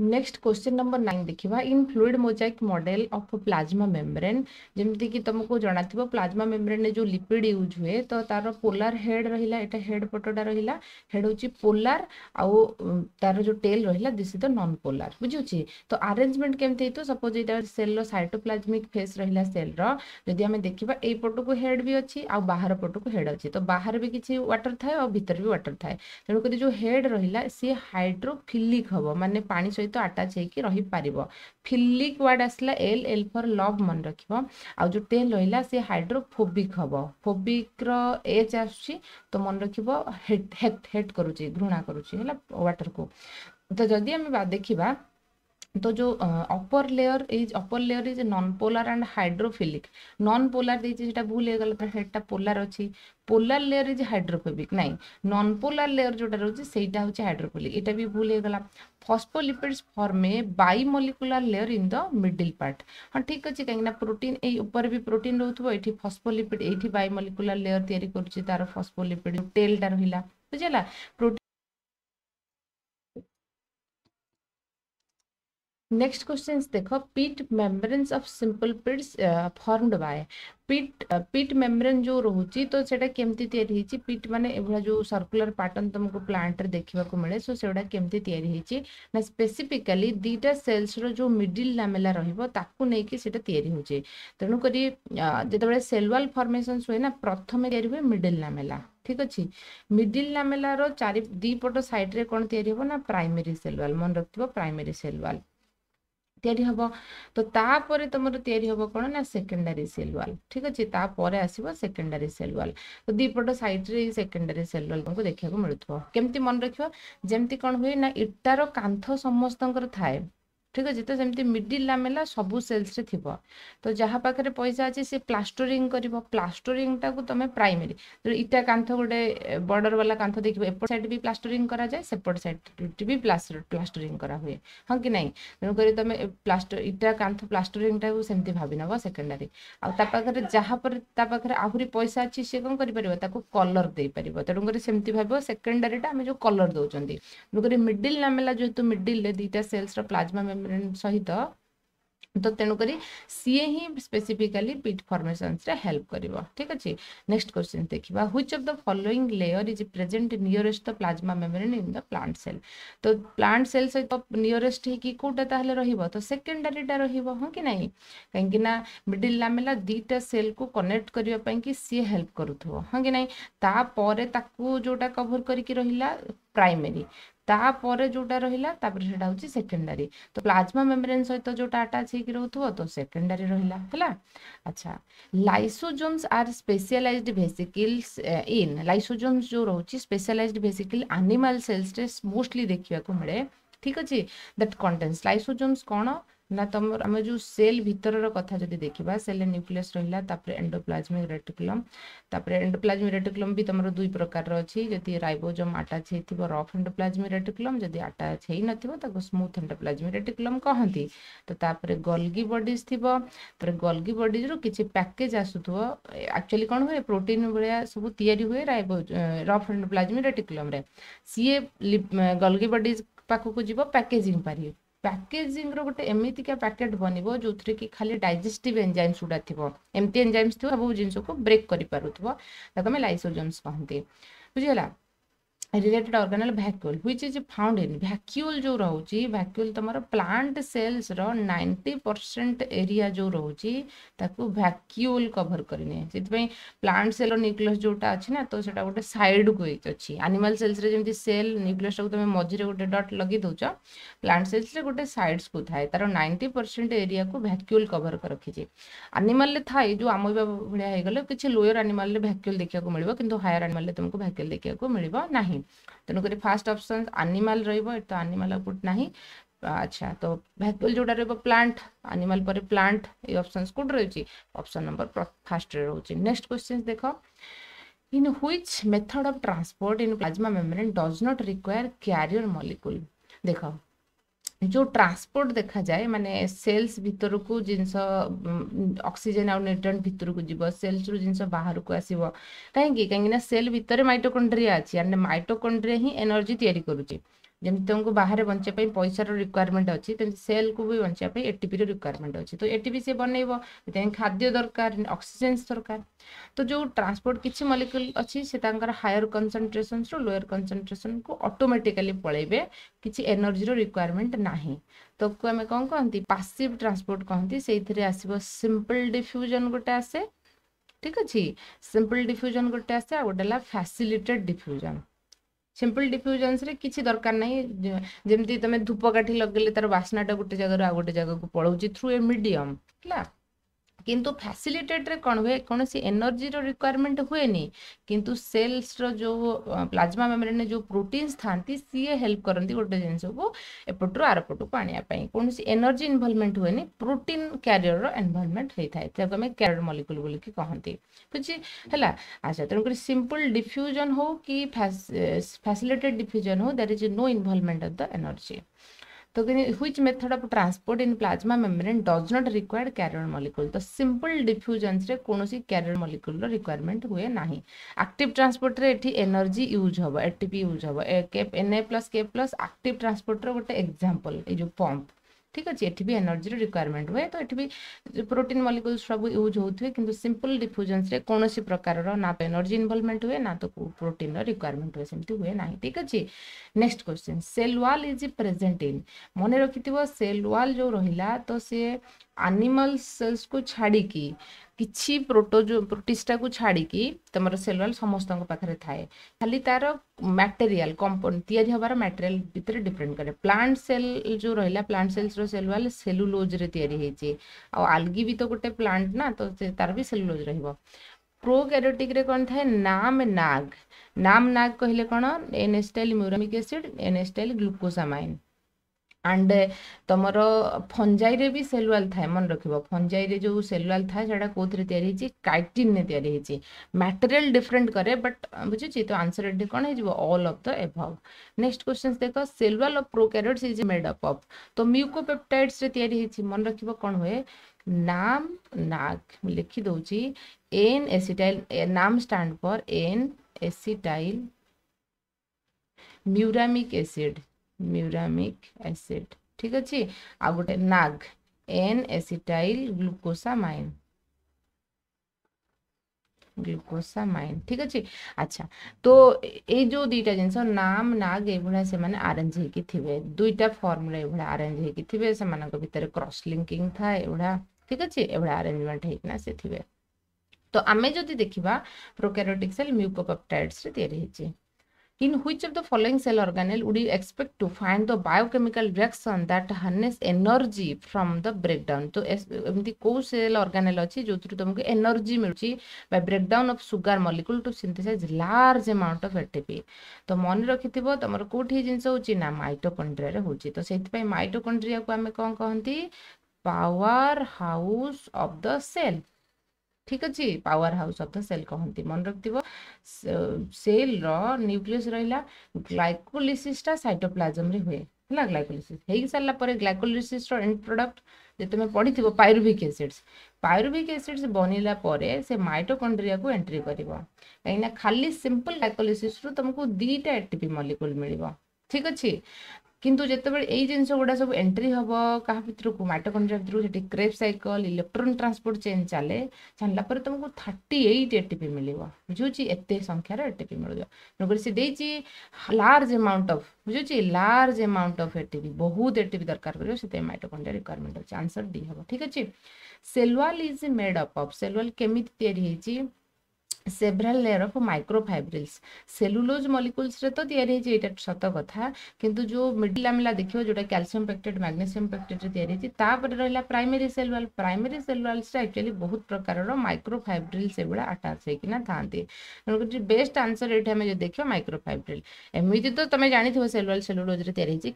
ନେକ୍ସଟ କ୍ୱେଶ୍ଚିନ୍ ନମ୍ବର ନାଇନ୍ ଦେଖିବା in fluid mosaic model of plasma membrane ଯେମିତିକି ତୁମକୁ ଜଣାଥିବ ପ୍ଲାଜମା ମେମ୍ବ୍ରେନ୍ରେ ଯେଉଁ ଲିପିଡ୍ ୟୁଜ୍ ହୁଏ ତ ତା'ର ପୋଲାର ହେଡ୍ ରହିଲା ଏଇଟା ହେଡ୍ ପଟଟା ରହିଲା ହେଡ୍ ହେଉଛି ପୋଲାର ଆଉ ତା'ର ଯେଉଁ ଟେଲ୍ ରହିଲା this is the non polar ବୁଝିହେଉଛି ତ ଆରେଞ୍ଜମେଣ୍ଟ କେମିତି ହେଇଥିବ ସପୋଜ୍ ଏଇଟା ସେଲ୍ର ସାଇଟୋପ୍ଲାଜମିକ୍ ଫେସ୍ ରହିଲା ସେଲ୍ର ଯଦି ଆମେ ଦେଖିବା ଏଇ ପଟକୁ ହେଡ୍ ବି ଅଛି ଆଉ ବାହାର ପଟକୁ ହେଡ୍ ଅଛି ତ ବାହାରେ ବି କିଛି ୱାଟର୍ ଥାଏ ଆଉ ଭିତରେ ବି ୱାଟର୍ ଥାଏ ତେଣୁକରି ଯେଉଁ ହେଡ୍ ରହିଲା ସିଏ ହାଇଡ୍ରୋଫିଲିକ୍ ହେବ ମାନେ ପାଣି ସହିତ ସହିତ ଆଟାଚ୍ ହେଇକି ରହିପାରିବ ଫିଲିକ୍ ୱାର୍ଡ଼ ଆସିଲା ଏଲ୍ ଏଲ୍ ଫର୍ ଲଭ୍ ମନେ ରଖିବ ଆଉ ଯେଉଁ ଟେଲ୍ ରହିଲା ସେ ହାଇଡ୍ରୋଫୋବିକ୍ ହେବ ଫୋବିକ୍ର ଏଜ୍ ଆସୁଛି ତ ମନେ ରଖିବ ହେଟ୍ ହେଟ୍ ହେଟ୍ କରୁଛି ଘୃଣା କରୁଛି ହେଲା ୱାଟର୍କୁ ତ ଯଦି ଆମେ ଦେଖିବା तो जो upper layer is upper layer is non polar and hydrophilic non polar देटा भूल हो सेटा पोलार अच्छी पोलार लेयर इज हाइड्रोफोबिक नाई नन पोलार लेयर जोटा रोचे सेटा हूँ हाइड्रोफिलिक यहाँ भी भूल होगा phospholipids form a bimolecular layer in the middle part हाँ ठीक अच्छे कहीं प्रोटीन ऊपर भी प्रोटीन रोथ ये फस्फोलिपिड ये बाइमोलिकुलर लेयर या कर तार फस्फोलिपिड टेलटा रहा বুঝলা প্রোটিন नेक्स्ट क्वेश्चन देखो pit membranes of simple pits uh, by pit pit uh, जो रोचे तो सेटा केमती तयारी हिची पीट माने एबला जो सर्कुलर पैटर्न तुमको प्लांट रे देखिबा को मिले सो सेडा केमती तयारी हिची ना स्पेसिफिकली दीटा सेल्स रो जो मिडिल लामेला रहबो ताकु नै कि सेटा तयारी होचे तनु करी जेते बेले सेल वॉल फॉर्मेशन होय ना प्रथमे तयारी होय मिडिल लामेला ଠିକ୍ ଅଛି ମିଡିଲ୍ ଲାମେଲାର ଚାରି साइड रे कोन ତିଆରି होबो ना प्राइमरी सेल वॉल मन ରଖିଥିବ प्राइमरी सेल वॉल ତିଆରି ହେବ ତ ତାପରେ ତୁମର ତିଆରି ହେବ କ'ଣ ନା ସେକେଣ୍ଡାରୀ ସେଲ୍ ୱାଲ୍ ଠିକ୍ ଅଛି ତାପରେ ଆସିବ ସେକେଣ୍ଡାରୀ ସେଲ୍ ୱାଲ୍ ତ ପଟ ସାଇଡ଼୍ରେ ଏଇ ସେକେଣ୍ଡାରୀ ସେଲ୍ ୱାଲ୍ ତମକୁ ଦେଖିବାକୁ ମିଳୁଥିବ କେମିତି ମନେ ରଖିବ ଯେମିତି କ'ଣ ହୁଏ ନା ଇଟାର କାନ୍ଥ ସମସ୍ତଙ୍କର ଥାଏ ঠিক আছে ତ ସେମିତି ମିଡ଼ିଲ୍ ଲାମେଲା ସବୁ ସେଲ୍ସରେ ଥିବ ତ ଯାହା ପାଖରେ ପଇସା ଅଛି ସେ ପ୍ଲାଷ୍ଟରିଂ କରିବ ପ୍ଲାଷ୍ଟରିଂଟାକୁ ତୁମେ ପ୍ରାଇମେରୀ ଇଟା କାନ୍ଥ ଗୋଟେ ବର୍ଡ଼ର ବାଲା କାନ୍ଥ ଦେଖିବ ଏପଟ ସାଇଡ୍ ବି ପ୍ଲାଷ୍ଟରିଂ କରାଯାଏ ସେପଟ ସାଇଡ୍ ବି ପ୍ଲାଷ୍ଟରିଂ କରାହୁଏ ହଁ କି ନାହିଁ ତେଣୁକରି ତୁମେ ପ୍ଲାଷ୍ଟର ଇଟା କାନ୍ଥ ପ୍ଲାଷ୍ଟରିଂଟାକୁ ସେମିତି ଭାବି ନେବ ସେକେଣ୍ଡାରୀ ଆଉ ତା ପାଖରେ ଯାହା ପରେ ତା ପାଖରେ ଆହୁରି ପଇସା ଅଛି ସିଏ କ'ଣ କରିପାରିବ ତାକୁ କଲର୍ ଦେଇପାରିବ ତେଣୁକରି ସେମିତି ଭାବିବ ସେକେଣ୍ଡାରୀଟା ଆମେ ଯେଉଁ କଲର୍ ଦେଉଛନ୍ତି ତେଣୁକରି ମିଡ଼ିଲ୍ ଲାମେଲା ଯେହେତୁ ମିଡ଼ିଲ୍ରେ ଦୁଇଟା ସେଲ୍ସର ପ୍ଲାଜମା मेम्ब्रेन सहित तो तेणुक सीए ही स्पेसिफिकली पिट फर्मेसन हेल्प कर ठीक अच्छे नेक्स्ट क्वेश्चन देखा which of the following layer is present nearest the plasma membrane in the plant cell तो प्लांट सेल सहित तो नियरेस्ट होता रही तो सेकेंडारीटा रही कि ना कहीं मिडिल लामेला दीटा सेल को कनेक्ट करने कि सी हेल्प करूँ हाँ कि ना ताकि जोटा कभर करके प्राइमरी ତାପରେ ଯୋଉଟା ରହିଲା ତାପରେ ସେଇଟା ହେଉଛି ସେକେଣ୍ଡାରୀ ତ ପ୍ଲାଜମା ମେମ୍ବ୍ରେନ୍ ସହିତ ଯୋଉଟା ଆଟାଚ୍ ହେଇକି ରହୁଥିବ ତ ସେକେଣ୍ଡାରୀ ରହିଲା ହେଲା ଆଚ୍ଛା ଲାଇସୋଜୋମ୍ସ ଆର୍ ସ୍ପେସିଆଲାଇଜଡ୍ ଭେସିକିଲ୍ସ ଇନ୍ ଲାଇସୋଜୋମ୍ସ ଯୋଉ ରହୁଛି ସ୍ପେସିଆଲାଇଜଡ୍ ଭେସିକିଲ୍ ଆନିମାଲ୍ ସେଲ୍ସରେ ମୋଷ୍ଟଲି ଦେଖିବାକୁ ମିଳେ ଠିକ୍ ଅଛି ଦଟ୍ କଣ୍ଟେନ୍ସ ଲାଇସୋଜୋମ୍ସ କ'ଣ ना तुम आम जो सेल भितर कथा जब देखा सेल न्यूक्लीयस रहा एंडोप्लाज्मिक रेटिकुलम तापर एंडोप्लाज्मिक रेटिकुलम भी तुम दुई प्रकार अच्छी जदि रोजम आटाच हो रफ एंडोप्लाज्मिक रेटिकुलम जब आटाच हो ना स्मूथ एंडोप्लाज्मिक रेटिकुलम कहती तो तापर गल्गी बडीज थी गल्गी बडीज रु किसी पैकेज आसुव एक्चुअली कौन हुए प्रोटीन भाया सब तैयारी हुए रफ एंडोप्लाज्मिक रेटिकुलम सीए गल्गी बडीज पाखक जीव पैकेजिंग पारे ପ୍ୟାକେଜିଂର ଗୋଟେ ଏମିତିକା ପ୍ୟାକେଟ୍ ବନିବ ଯେଉଁଥିରେ କି ଖାଲି ଡାଇଜେଷ୍ଟିଭ୍ ଏନ୍ଜାଇମ୍ସ ଗୁଡ଼ା ଥିବ ଏମିତି ଏନ୍ଜାଇମ୍ସ ଥିବ ସବୁ ଜିନିଷକୁ ବ୍ରେକ୍ କରିପାରୁଥିବ ତାକୁ ଆମେ ଲାଇସୋଜମ୍ସ କହନ୍ତି ବୁଝିଗଲା related organelle vacuole which is found in vacuole जो रोचे भैक्यूल तुम plant cells ninety percent area जो रोचे भैक्यूल कभर करें प्लांट सेल रिक्लस जोटा अच्छे ना तो सैटा गोटे सैड को अच्छी आनिमाल सेल्स जमी सेल निक्लस तुम मझे गोटे डट लगे दौ प्लांट सेल्स गोटे सैड्स को थाए तार नाइंटी परसेंट एरिया को भैक्यूल कभर कर रखी आनिमाल थे जो आम भाई हो गल कि लोअर आनिमाल भैक्यूल देखा मिले कि हायर आनिमाल तुमको भैक्यूल देखा मिले ना তেণুকরি ଫାର୍ଷ୍ଟ ଅପସନ୍ ଆନିମାଲ୍ ରହିବ ଏଠି ତ ଆନିମାଲ୍ ଆଉ ଗୋଟେ ନାହିଁ আচ্ছা তো ভ্যাকুয়াল যেটা রহব প্লান্ট আনিমাল পরে প্লান্ট এই অপশন কোটি রয়েছে অপশন নম্বর ফার্স্টরে রয়েছে নেক্সট কোশ্চেন দেখ in which method of transport in plasma membrane does not require carrier molecule দেখ ଯେଉଁ ଟ୍ରାନ୍ସପୋର୍ଟ ଦେଖାଯାଏ ମାନେ ସେଲ୍ସ ଭିତରକୁ ଜିନିଷ ଅକ୍ସିଜେନ୍ ଆଉ ନ୍ୟୁଟ୍ରନ୍ ଭିତରକୁ ଯିବ ସେଲ୍ସରୁ ଜିନିଷ ବାହାରକୁ ଆସିବ କାହିଁକି କାହିଁକିନା ସେଲ୍ ଭିତରେ ମାଇଟୋକଣ୍ଡ୍ରିଆ ଅଛି ମାନେ ମାଇଟୋକଣ୍ଡ୍ରିଆ ହିଁ ଏନର୍ଜି ତିଆରି କରୁଛି ଯେମିତି ତୁମକୁ ବାହାରେ ବଞ୍ଚିବା ପାଇଁ ପଇସାର ରିକ୍ୱାରମେଣ୍ଟ ଅଛି ତେଣୁ ସେଲ୍କୁ ବି ବଞ୍ଚିବା ପାଇଁ ଏଟିପିର ରିକ୍ୱାରମେଣ୍ଟ ଅଛି ତ ଏଟିପି ସେ ବନେଇବ ସେଥିପାଇଁ ଖାଦ୍ୟ ଦରକାର ଅକ୍ସିଜେନ୍ସ ଦରକାର ତ ଯେଉଁ ଟ୍ରାନ୍ସପୋର୍ଟ କିଛି ମଲିକ୍ୟୁଲ ଅଛି ସେ ତାଙ୍କର ହାୟର କନସନ୍ଟ୍ରେସନ୍ସରୁ ଲୋୟର କନସନ୍ଟ୍ରେସନ୍କୁ ଅଟୋମେଟିକାଲି ପଳେଇବେ କିଛି ଏନର୍ଜିର ରିକ୍ୱାରମେଣ୍ଟ ନାହିଁ ତକୁ ଆମେ କ'ଣ କହନ୍ତି ପାସିଭ୍ ଟ୍ରାନ୍ସପୋର୍ଟ କହନ୍ତି ସେଇଥିରେ ଆସିବ ସିମ୍ପଲ୍ ଡିଫ୍ୟୁଜନ୍ ଗୋଟେ ଆସେ ଠିକ୍ ଅଛି ସିମ୍ପଲ୍ ଡିଫ୍ୟୁଜନ୍ ଗୋଟେ ଆସେ ଆଉ ଗୋଟେ ହେଲା ଫ୍ୟାସିଲିଟେଡ୍ ଡିଫ୍ୟୁଜନ୍ सिंपल डिफ्यूजन्स रे किसी दरकार ना जमी तुम धूपकाठी लगे तार बास्नाटा गोटे जगह आ गोटे जगह को पलाऊ थ्रू ए मीडियम है କିନ୍ତୁ ଫ୍ୟାସିଲିଟେଟ୍ରେ କ'ଣ ହୁଏ କୌଣସି ଏନର୍ଜିର ରିକ୍ୱାରମେଣ୍ଟ ହୁଏନି କିନ୍ତୁ ସେଲ୍ସର ଯେଉଁ ପ୍ଲାଜମା ମେମ୍ବ୍ରେନ୍ରେ ଯେଉଁ ପ୍ରୋଟିନ୍ସ ଥାନ୍ତି ସିଏ ହେଲ୍ପ କରନ୍ତି ଗୋଟେ ଜିନିଷକୁ ଏପଟରୁ ଆରପଟକୁ ଆଣିବା ପାଇଁ କୌଣସି ଏନର୍ଜି ଇନଭଲ୍ଭମେଣ୍ଟ ହୁଏନି ପ୍ରୋଟିନ୍ କ୍ୟାରିୟରର ଇନଭଲ୍ଭମେଣ୍ଟ ହେଇଥାଏ ତାକୁ ଆମେ କ୍ୟାରିୟର ମଲିକୁଲ ବୋଲିକି କହନ୍ତି ବୁଝି ହେଲା ଆଚ୍ଛା ତେଣୁକରି ସିମ୍ପଲ୍ ଡିଫ୍ୟୁଜନ୍ ହଉ କି ଫ୍ୟାସିଲିଟେଡ୍ ଡିଫ୍ୟୁଜନ୍ ହଉ that is no involvement of the energy तो which method of transport in plasma membrane does not required carrier molecule तो सिंपल डिफ्यूजनस कौन क्यारिअर मलिकुल रिक्वयरमेंट हुए ना आक्ट ट्रांसपोर्ट में ये एनर्जी यूज हे एटीपी यूज हे N A plus K plus active transport रोटे एक्जामपल ये पंप ঠিক আছে এটি ବି ଏନର୍ଜିର ରିକ୍ୱାରମେଣ୍ଟ ହୁଏ ତ ଏଠି ବି ପ୍ରୋଟିନ୍ ମଲିକୁଲ୍ସ ସବୁ ୟୁଜ୍ ହେଉଥିବେ କିନ୍ତୁ ସିମ୍ପଲ୍ ଡିଫ୍ୟୁଜନ୍ସରେ କୌଣସି ପ୍ରକାରର ନା ତ ଏନର୍ଜି ଇନଭଲ୍ଭମେଣ୍ଟ ହୁଏ ନା ତ ପ୍ରୋଟିନ୍ର ରିକ୍ୱାରମେଣ୍ଟ ହୁଏ ସେମିତି ହୁଏ ନାହିଁ ଠିକ୍ ଅଛି next question cell wall is present in ମନେ ରଖିଥିବ ସେଲ୍ ୱାଲ୍ ଯେଉଁ ରହିଲା ତ ସିଏ ଆନିମାଲ୍ ସେଲ୍ସକୁ ଛାଡ଼ିକି किसी प्रोटोजो प्रोटीसटा को छाड़ी तुम सेलवाल समस्त पाखे थाए खाली तार मटेरियाल कंपोनेंट या मटेरियाल भितर डिफरेन्ट कैर प्लांट सेल जो रहा प्लांट सेल्स रेलुआल सेलुलोज रही आलगी भी तो गोटे प्लांट ना तो तार भी सेलुलोज र प्रो कैरोटिक कौन थाए नाम नाग नाम नाग कहले कौन N acetyl muramic acid N acetyl glucosamine and ତମର ଫଞ୍ଜାଇରେ ବି ସେଲୱାଲ ଥାଏ ମନେ ରଖିବ ଫଞ୍ଜାଇରେ ଯେଉଁ ସେଲୱାଲ ଥାଏ ସେଇଟା କେଉଁଥିରେ ତିଆରି ହେଇଛି କାଇଟିନରେ ତିଆରି ହେଇଛି ମ୍ୟାଟେରିଆଲ ଡିଫରେଣ୍ଟ କରେ ବଟ୍ ବୁଝୁଛି ତ ଆନ୍ସର ଏଠି କ'ଣ ହେଇଯିବ all of the above next question ଦେଖ cell wall of prokaryotes is made up of ତ ମ୍ୟୁକୋପେପ୍ଟାଇଡ୍ସରେ ତିଆରି ହେଇଛି ମନେ ରଖିବ କ'ଣ ହୁଏ ନାମ ନାକ୍ ମୁଁ ଲେଖି N acetyl NAM stand for N acetyl muramic acid muramic acid ঠিক আছে ଆଉ ଗୋଟେ NAG N acetyl glucosamine glucosamine ঠিক আছে আচ্ছা তো এই ଯେଉଁ ଦୁଇଟା ଜିନିଷ ନାମ ନାଗ ଏଇଭଳିଆ ସେମାନେ ଆରେଞ୍ଜ ହେଇକି ଥିବେ ଦୁଇଟା ଫର୍ମୁଲା ଏଇଭଳିଆ ଆରେଞ୍ଜ ହେଇକି ଥିବେ ସେମାନଙ୍କ ଭିତରେ କ୍ରସ୍ ଲିଙ୍କିଂ ଥାଏ ଏଇଭଳିଆ ଠିକ ଅଛି ଏଇଭଳିଆ ଆରେଞ୍ଜମେଣ୍ଟ ହେଇକିନା ସେ ଥିବେ ତ ଆମେ ଯଦି ଦେଖିବା ପ୍ରୋକାରିଓଟିକ୍ ସେଲ୍ ମ୍ୟୁକୋପାପ୍ଟାଇଡ୍ସରେ ତିଆରି ହେଇଛି In which of the following cell organelle would you expect to find the biochemical reaction that harness energy from the breakdown? So, এমতি কোউ সেল অর্গানেল অছি যোথরু তোমাকে এনার্জি মিলুচি by breakdown of sugar molecule to synthesize large amount of ATP তো মনে রাখিথিব তোমার কোটি জিনিস হচ্ছে না মাইটোকন্ড্রিয়ারে হচ্ছে তো সেইপাই মাইটোকন্ড্রিয়াকে আমি কম কহতি power house of the cell ঠিক ଅଛି power house of the cell କହନ୍ତି ମନେ ରଖିଥିବ ସେଲ୍ର ନ୍ୟୁକ୍ଲିୟସ୍ ରହିଲା ଗ୍ଲାଇକୋଲିସିସ୍ଟା ସାଇଟୋପ୍ଲାଜମରେ ହୁଏ ହେଲା ଗ୍ଲାଇକୋଲିସିସ୍ ହେଇକି ସାରିଲା ପରେ ଗ୍ଲାଇକୋଲିସିସ୍ର ଏଣ୍ଡ ପ୍ରଡ଼କ୍ଟ ଯେ ତୁମେ ପଢ଼ିଥିବ ପାଇରୁଭିକ୍ ଏସିଡ୍ସ ପାଇରୁଭିକ୍ ଏସିଡ୍ସ ବନିଲା ପରେ ସେ ମାଇଟୋକଣ୍ଡ୍ରିଆକୁ ଏଣ୍ଟ୍ରି କରିବ କାହିଁକିନା ଖାଲି ସିମ୍ପଲ୍ ଗ୍ଲାଇକୋଲିସିସ୍ରୁ ତୁମକୁ ଦୁଇଟା ଏଟିପି ମଲିକୁଲ ମିଳିବ ଠିକ୍ ଅଛି किंतु जितेबाद यही जिन गुड़ा सब एंट्री हम क्या भितर को मैटकोड्रिया भितर से Krebs cycle electronic transport chain चले चलला तुमको थर्टी एट एटीपी मिले बुझुच्छी एत संख्यार एटीपी मिलजा तेनालीर से दे लार्ज एमाउंट अफ बुझुच्छे लार्ज अमाउंट अफ एटीपी बहुत एटीपी दरकार कर मैटकोड्रिया रिक्वयरमेंट अच्छे आनसर हम ठीक अच्छे cell wall is made up of cell wall केमी या several layer of microfibrils cellulose molecules तो या सत कथ कि जो मिडिल लामिला जो कैलसीयम पैक्टेड मैग्नेसीयम पैक्टेड यापर रहा primary cell wall primary cell actually बहुत प्रकार माइक्रोफाइब्रिल्स एगुरा आटाच होना था बेस्ट आंसर ये देख माइक्रोफाइब्रिल एम तो तुम जानी थोड़ा सेलवाल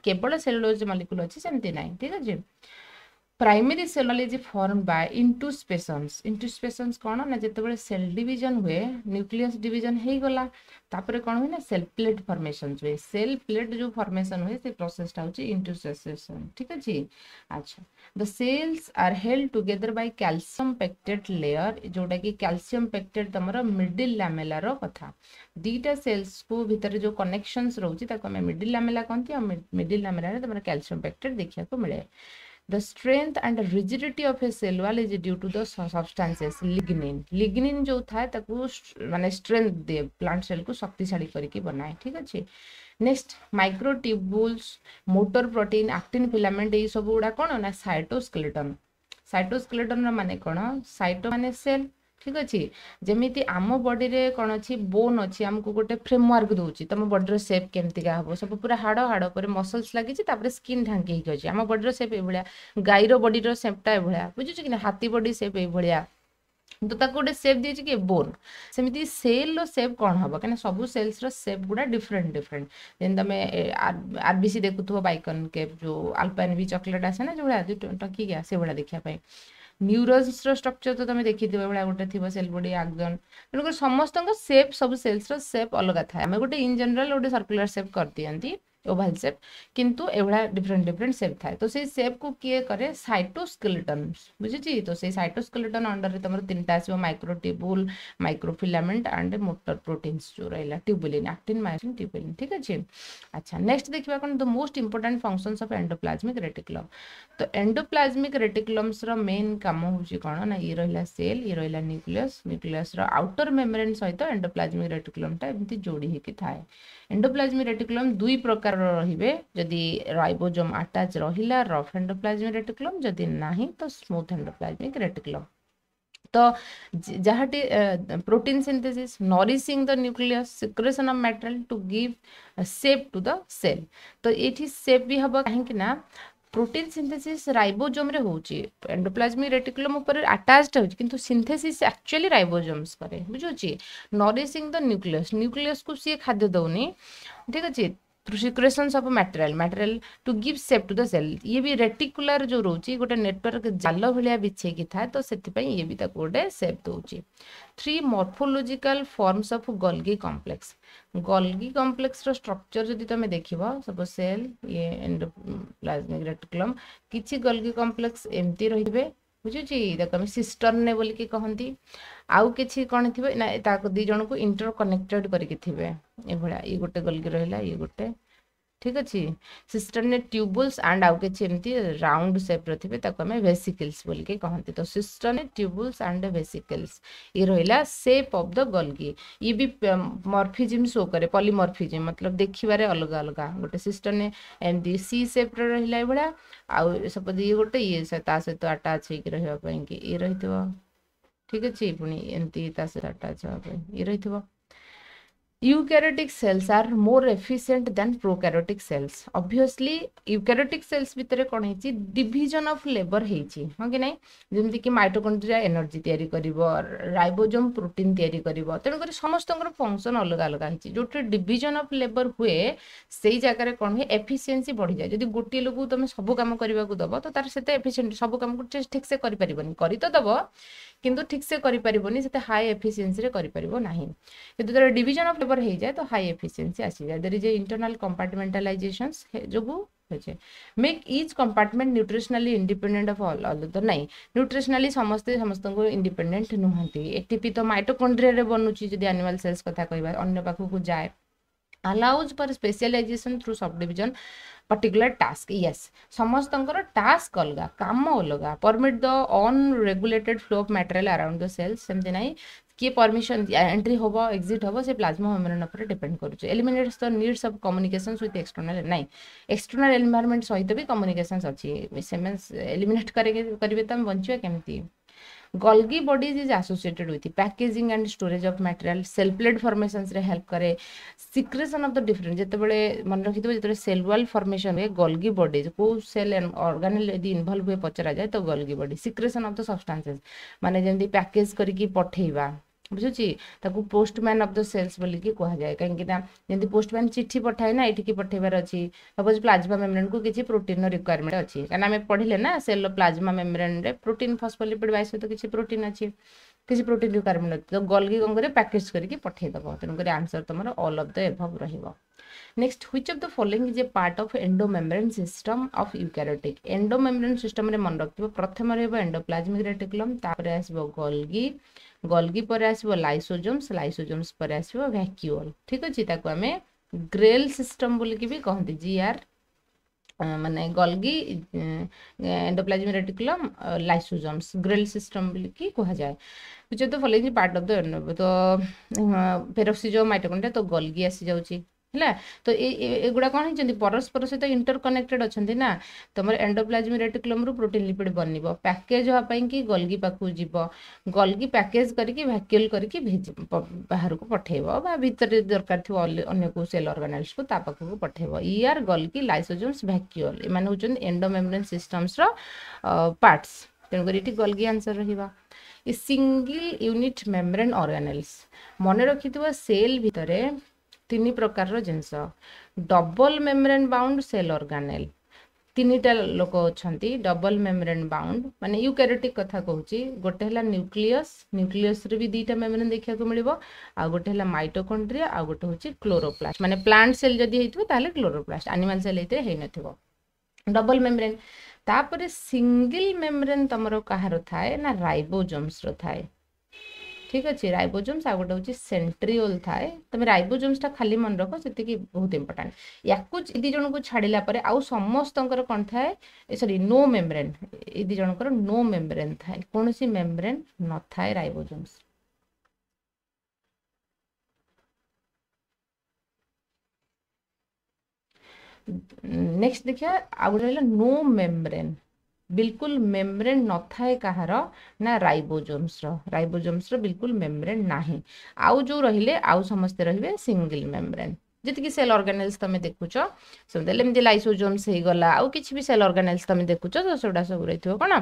केवल सेलुलोज मलिकुल अच्छे सेमती ना ठीक है primary cell is form by intussusceptions intussusceptions कौन ना जो सेल डिजन हुए न्यूक्लियस डिजन हो गला कौन हुए ना सेल प्लेट फर्मेसन हुए सेल प्लेट जो फर्मेसन हुए से प्रोसेसटा हूँ इंटुसेसन ठीक अच्छे अच्छा the cells are held together by calcium pectate layer जोटा कि कैल्शियम पेक्टेट तुम मिडिल लामेलार कथा दीटा सेल्स को भितर जो कनेक्शन रोचे मिडिल लामेला कहते मिडिल लामेल तुम कैल्शियम पेक्टेट देखा मिले The strength and rigidity of a cell wall is due to the substances lignin. Lignin जो थाए ताकू माने strength दे plant cell को शक्तिशाली करके बनाए ठीक अच्छे next microtubules motor protein actin filament यही सब गुड़ा कौन ना साइटोस्केलेटन साइटोस्केलेटन मान कौन साइटो माने सेल ঠিক ଅଛି ଯେମିତି ଆମ ବଡ଼ିରେ କ'ଣ ଅଛି ବୋନ୍ ଅଛି ଆମକୁ ଗୋଟେ ଫ୍ରେମୱାର୍କ ଦେଉଛି ତମ ବଡ଼ିର ସେପ୍ କେମିତିକା ହେବ ସବୁ ପୁରା ହାଡ଼ ହାଡ଼ ଉପରେ ମସଲ୍ସ ଲାଗିଛି ତାପରେ ସ୍କିନ୍ ଢାଙ୍କି ହେଇକି ଅଛି ଆମ ବଡ଼ିର ସେପ୍ ଏଇଭଳିଆ ଗାଈର ବଡ଼ିର ସେପ୍ଟା ଏଭଳିଆ ବୁଝୁଛୁ କି ନା ହାତୀ ବଡ଼ି ସେପ୍ ଏଇଭଳିଆ ତ ତାକୁ ଗୋଟେ ସେପ୍ ଦେଇଛି କି ବୋନ୍ ସେମିତି ସେଲ୍ର ସେପ୍ କ'ଣ ହେବ କାହିଁକିନା ସବୁ ସେଲ୍ସର ସେପ୍ ଗୁଡ଼ା ଡିଫରେଣ୍ଟ ଡିଫରେଣ୍ଟ ଯେମିତି ତମେ ଆର୍ବିସି ଦେଖୁଥିବ ବାଇକନ୍ କେପ୍ ଯେଉଁ ଆଲପାଇନ୍ ବି ଚକୋଲେଟ୍ ଆସେ ନା ଯେଉଁଭଳିଆ ଟଙ୍କିକିଆ ସେଭଳିଆ ଦେଖିବା ପାଇଁ ନ୍ୟୁରୋନ୍ସର ଷ୍ଟ୍ରକ୍ଚର ତ ତମେ ଦେଖିଥିବ ଏଭଳିଆ ଗୋଟେ ଥିବ ସେଲ୍ ବଡି ଆକ୍ଜନ୍ ତେଣୁକରି ସମସ୍ତଙ୍କ ସେପ୍ ସବୁ ସେଲ୍ସର ସେପ୍ ଅଲଗା ଥାଏ ଆମେ ଗୋଟେ ଇନ୍ ଜେନେରାଲ୍ ଗୋଟେ ସର୍କୁଲାର୍ ସେପ୍ କରିଦିଅନ୍ତି ओभाल सेप किंतु एगुड़ा डिफरेन्ट डिफरेन्ट सेप थाए तो सेप को किए कैसे सैटोस्किलेटन बुझी तो सैटोस्किलेटन अंडर में तुम तीन टाइम आसो microtubule microfilament and motor proteins जो रहा ट्यूबुलन आक्टिन मायोसीन ट्यूबुलन ठीक अच्छे अच्छा नेक्स्ट देखा कौन the most important function of endoplasmic reticulum तो एंडोप्लाजमिक रेटिकुलम्स रेन काम हो कौन ना ये रहा सेल ये रहा न्यूक्लियस न्यूक्लियस आउटर मेमोरेन सहित एंडोप्लाजमिक रेटिकुलमटा एमती जोड़ी थाए ଏଣ୍ଡୋପ୍ଲାଜମିକ୍ ରେଟିକୁଲମ୍ ଦୁଇ ପ୍ରକାରର ରହିବେ ଯଦି ରାଇବୋଜୋମ୍ ଆଟାଚ୍ ରହିଲା ରଫ୍ ଏଣ୍ଡୋପ୍ଲାଜମିକ୍ ରେଟିକୁଲମ୍ ଯଦି ନାହିଁ ତ ସ୍ମୁଥ୍ ଏଣ୍ଡୋପ୍ଲାଜମିକ୍ ରେଟିକୁଲମ୍ ତ ଯାହାଟି protein synthesis nourishing the nucleus secretion of material to give shape to the cell ତ ଏଇଠି ସେପ୍ ବି ହେବ କାହିଁକି ନା ପ୍ରୋଟିନ୍ ସିନ୍ଥେସିସ୍ ରାଇବୋଜୋମ୍ରେ ହେଉଛି ଏଣ୍ଡୋପ୍ଲାଜମିକ୍ ରେଟିକୁଲମ୍ ଉପରେ ଆଟାଚ୍ଡ ହେଉଛି କିନ୍ତୁ ସିନ୍ଥେସିସ୍ ଆକ୍ଚୁଆଲି ରାଇବୋଜୋମ୍ସ କରେ ବୁଝୁଛି ନରିସିଂ ଦ ନ୍ୟୁକ୍ଲିୟସ୍ ନ୍ୟୁକ୍ଲିୟସ୍କୁ ସିଏ ଖାଦ୍ୟ ଦେଉନି ଠିକ୍ ଅଛି through secretion of material material to give shape to the cell ये भी रेटिकुलर जो रोचे गोटे नेटवर्क जाल भाया बिछे था तो से ये भी गोटे सेप दौर three morphological forms of Golgi complex Golgi complex structure जब तुम देख सब सेल ये एंड रेटिकुलम किसी गल्गी कम्प्लेक्स एमती रही है ବୁଝୁଛି ତାକୁ ଆମେ ସିଷ୍ଟର୍ନେ ବୋଲିକି କହନ୍ତି ଆଉ କିଛି କ'ଣ ଥିବ ନା ତାକୁ ଦୁଇ ଜଣଙ୍କୁ ଇଣ୍ଟର କନେକ୍ଟେଡ଼୍ କରିକି ଥିବେ ଏଭଳିଆ ଇଏ ଗୋଟେ ଗୋଲକି ରହିଲା ଇଏ ଗୋଟେ ठीक अच्छे सिस्टम ने ट्यूबुल्स एंड आउ कि राउंड सेप्र थे भेसिकल्स बोल के कहते तो सिस्टम ने ट्यूबुल्स एंड भेसिकल्स ये रहा सेप अफ द गल्गी ये भी मर्फिजिम शो कै पलिमर्फिजिम मतलब देखे अलग अलग गोटे सिस्टम ने एमती सी सेप्र रहा यह भाया आउ सपोज ये गोटे ये सहित आटाच हो रही ये रही थी अच्छे पुणी एमती अटाच हो रही थोड़ा eukaryotic cells are more efficient than prokaryotic cells obviously eukaryotic cells ভিতরে কোন হেচি division of labor হেচি হ্যাঁ কি নাই যেমতি কি মাইটোকন্ড্রিয়া এনার্জি তৈরি করিব রাইবোজোম প্রোটিন তৈরি করিব তেণু করে সমস্তଙ୍କର ফংশন অলগা অলগা হেচি যোটি ডিভিজন অফ লেবর হুয়ে সেই জায়গায় কোন হে এফিসিয়েন্সি বড়ি যায় যদি গোটি লোক তুমি সব কাম করিবাকু দব তো তার সেতে এফিসিয়েন্ট সব কাম ঠিক সে করি পারিবনি করি তো দব কিন্তু ঠিক সে করি পারিবনি সেতে হাই এফিসিয়েন্সি রে করি পারিব নাহি কিন্তু তার ডিভিজন অফ লেবর কভার হয়ে যায় তো হাই এফিসিয়েন্সি আসিযায় there is a internal compartmentalization যোগু হয়েছে make is compartment nutritionally independent of all all তো নাই নিউট্রিশনালি সমস্তে সমস্ত ইন্ডিপেন্ডেন্ট নুহতি এটিপি তো মাইটোকন্ড্রিয়ারে বনুচি যদি আনিমাল সেলস কথা কহবা অন্য পাখক যায় allows for specialization through subdivision particular task yes ସମସ୍ତଙ୍କର ଟାସ୍କ ଅଲଗା କାମ ଅଲଗା permit the unregulated flow of material around the cells ସେମିତି ନାହିଁ किए परमिशन एंट्री हम एक्जिट हम से प्लाज्मा मेम्ब्रेन उपर डिपेंड करुचे eliminates the needs of communication with external ना एक्सटर्नाल एनवायरमेंट सहित भी कम्युनिकेशन अच्छी एलिमेट करेंगे करेंगे तो आम बचा कमी Golgi bodies is associated with the packaging and storage of material. Cell plate formations रे help करे. Secretion of the different जेते बड़े मन रखितो जेते cell wall formation रे Golgi bodies को cell and organelle यदि involve हुए पचरा जाए तो Golgi body. Secretion of the substances माने जेमती package करिकी पठेଇବା बुझुच्छी पोस्टमैन अफ द सेल्स बोलिक कहुए कहीं जमी पोस्टमैन चिठी पठाए ना ये पठेबार अच्छी सपोज प्लाज्मा मेम्रेन को किसी प्रोटीन रिक्वयरमेंट अच्छी कहीं आम पढ़ले ना सेल प्लाज्मा मेम्रेन में प्रोटीन फसफलिपिड वाइस सहित किसी प्रोटीन अच्छी किसी प्रोटीन रिक्वयरमेंट अच्छी तो गलगी कौन कर पैकेज करके पठेदेव तेणुक आंसर तुम all of the above next which of the following is a part of endomembrane system of eukaryotic endomembrane system में मन रखे प्रथम रोह एंडो प्लाज्मिक रेटिकुलम तापर आसगी गल्गी पर आस लाइसोजोम्स लाइसोजोम्स पर आसव भैक्यूल ठीक अच्छे आम ग्रेल सिस्टम बोल की भी कहते जी आर मानने गल्गी एंडोप्लाजम रेटिकुलम लाइसोजोम्स ग्रेल सिस्टम बोल की कहुए जो तो फल पार्ट अफ द तो फेरोक्सीजो माइटोकोडिया तो गल्गी आसी जाऊँगी है तो युवा कौन होती परस्पर सहित इंटरकनेक्टेड अच्छा ना तुम एंडोप्लाजमी रेटिकुलम रु प्रोटीन लिपिड बनब पैकेज हाँपाई कि गल्गी पाखु जीव गलगी पैकेज करके भैक्यूल कर बाहर को पठेब दरकार थोड़ा सेल अर्गानाइज को पाखक पठेब इआर गल्गी लाइसोजोम्स भैक्यूल एम होती एंडोमेम्रेन सिस्टमस पार्टस तेणुक ये गलगी आंसर रहा सिंगल यूनिट मेम्ब्रेन अर्गानेल्स मन रखी सेल भितर ତିନି ପ୍ରକାରର ଜିନିଷ double membrane bound cell organelle ତିନିଟା ଲୋକ ଅଛନ୍ତି ଡବଲ୍ ମେମ୍ବ୍ରେନ୍ ବାଉଣ୍ଡ ମାନେ ୟୁକାରିଟିକ୍ କଥା କହୁଛି ଗୋଟେ ହେଲା ନ୍ୟୁକ୍ଲିୟସ୍ ନ୍ୟୁକ୍ଲିୟସ୍ରେ ବି ଦୁଇଟା ମେମ୍ବ୍ରେନ୍ ଦେଖିବାକୁ ମିଳିବ ଆଉ ଗୋଟେ ହେଲା ମାଇଟୋକଣ୍ଡ୍ରିଆ ଆଉ ଗୋଟେ ହେଉଛି କ୍ଲୋରୋପ୍ଲାଷ୍ଟ ମାନେ ପ୍ଲାଣ୍ଟ ସେଲ୍ ଯଦି ହେଇଥିବ ତାହେଲେ କ୍ଲୋରୋପ୍ଲାଷ୍ଟ ଆନିମାଲ୍ ସେଲ୍ ହେଇଥିରେ ହେଇନଥିବ ଡବଲ୍ ମେମ୍ବ୍ରେନ୍ ତାପରେ ସିଙ୍ଗିଲ୍ ମେମ୍ବ୍ରେନ୍ ତମର କାହାର ଥାଏ ନା ରାଇବୋଜୋମ୍ସର ଥାଏ ঠিক আছে রাইবোজোমস আর গোটা হচ্ছে সেন্ট্রিওল থাকে তুমি রাইবোজোমসটা খালি মনে রাখো সেটিকি বহুত ইম্পর্টাট ইয়াকু দুই জনক ছাড়া পরে আউ সমস্তঙ্কর কণ থাকে সরি নো মেমব্রেন এই দুই জনকর নো মেমব্রেন থাকে কোণী মেমব্রেন নথায় রাইবোজোমস নেক্সট দেখিয়া আউ গোটে নো মেমব্রেন बिल्कुल मेम्ब्रेन न था कह ना रोजोमस रोजोमस रिलकुल मेम्ब्रेन ना आउ जो रही आउ समस्ते रे सिंगल मेम्ब्रेन ଯେତିକି ସେଲ୍ ଅର୍ଗାନେଲ୍ସ ତମେ ଦେଖୁଛ ସେମିତି ଏମିତି ଲାଇସୋଜୋମ୍ସ ହେଇଗଲା ଆଉ କିଛି ବି ସେଲ୍ ଅର୍ଗାନେଲ୍ସ ତମେ ଦେଖୁଛ ତ ସେଗୁଡ଼ା ସବୁ ରହିଥିବ କ'ଣ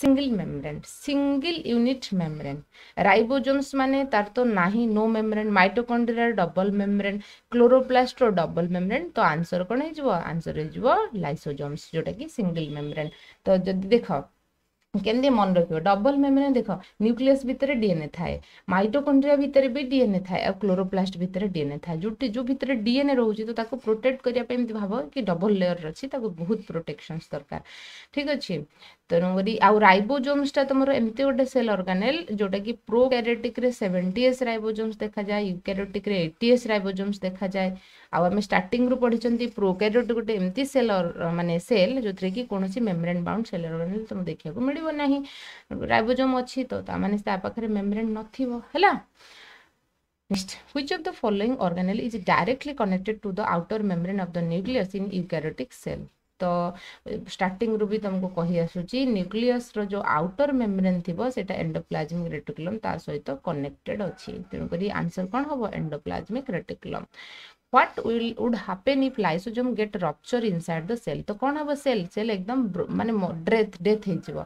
single membrane single unit membrane ribosomes ମାନେ ତାର ତ ନାହିଁ ନୋ ମେମ୍ବ୍ରେନ୍ ମାଇଟୋକଣ୍ଡ୍ରିଆର ଡବଲ୍ ମେମ୍ବ୍ରେନ୍ କ୍ଲୋରୋପ୍ଲାଷ୍ଟର ଡବଲ୍ ମେମ୍ବ୍ରେନ୍ ତ ଆନ୍ସର୍ କ'ଣ ହେଇଯିବ ଆନ୍ସର୍ ହେଇଯିବ ଲାଇସୋଜୋମ୍ସ ଯେଉଁଟାକି ସିଙ୍ଗିଲ୍ ମେମ୍ବ୍ରେନ୍ ତ ଯଦି ଦେଖ केमती मन रख डबल मेमोरी देख न्यूक्लीयस भितर डीएनए थाए माइटोकोड्रिया भितर भी डीएनए थाए आ क्लोरोप्लास्ट भितर डीएनए थाए जो जो भितर डीएनए रोचे तो ताको प्रोटेक्ट करने भाव कि डबल लेयर अच्छी बहुत प्रोटेक्शन दरकार ठीक अच्छे ତେଣୁକରି ଆଉ ରାଇବୋଜୋମ୍ସଟା ତମର ଏମିତି ଗୋଟେ ସେଲ୍ ଅର୍ଗାନେଲ୍ ଯେଉଁଟାକି ପ୍ରୋ କ୍ୟାରିଓଟିକ୍ରେ ସେଭେଣ୍ଟି ଏସ୍ ରାଇବୋଜୋମ୍ସ ଦେଖାଯାଏ ୟୁକ୍ୟାରିଓଟିକ୍ରେ ଏଇଟି ଏସ୍ ରାଇବୋଜୋମ୍ସ ଦେଖାଯାଏ ଆଉ ଆମେ ଷ୍ଟାର୍ଟିଂରୁ ପଢ଼ିଛନ୍ତି ପ୍ରୋ କ୍ୟାରିଓଟିକ୍ ଗୋଟେ ଏମିତି ସେଲ୍ ମାନେ ସେଲ୍ ଯେଉଁଥିରେ କି କୌଣସି ମେମ୍ବ୍ରେନ୍ ବାଉଣ୍ଡ ସେଲ୍ ଅର୍ଗାନେଲ୍ ତମକୁ ଦେଖିବାକୁ ମିଳିବ ନାହିଁ ରାଇବୋଜୋମ୍ ଅଛି ତ ତା'ମାନେ ତା ପାଖରେ ମେମ୍ବ୍ରେନ୍ ନଥିବ ହେଲା Next, which of the following organelle is directly connected to the outer membrane of the nucleus in eukaryotic cell? ତ ଷ୍ଟାର୍ଟିଂରୁ ବି ତୁମକୁ କହି ଆସୁଛି ନ୍ୟୁକ୍ଲିୟସ୍ର ଯେଉଁ ଆଉଟର ମେମ୍ବ୍ରେନ୍ ଥିବ ସେଇଟା ଏଣ୍ଡୋପ୍ଲାଜମିକ୍ ରେଟିକୁଲମ୍ ତା ସହିତ କନେକ୍ଟେଡ୍ ଅଛି ତେଣୁକରି ଆନ୍ସର୍ କ'ଣ ହେବ endoplasmic reticulum what will would happen if lysosome get rupture inside the cell तो कौन हम सेल सेल एकदम माने डेथ डेथ हो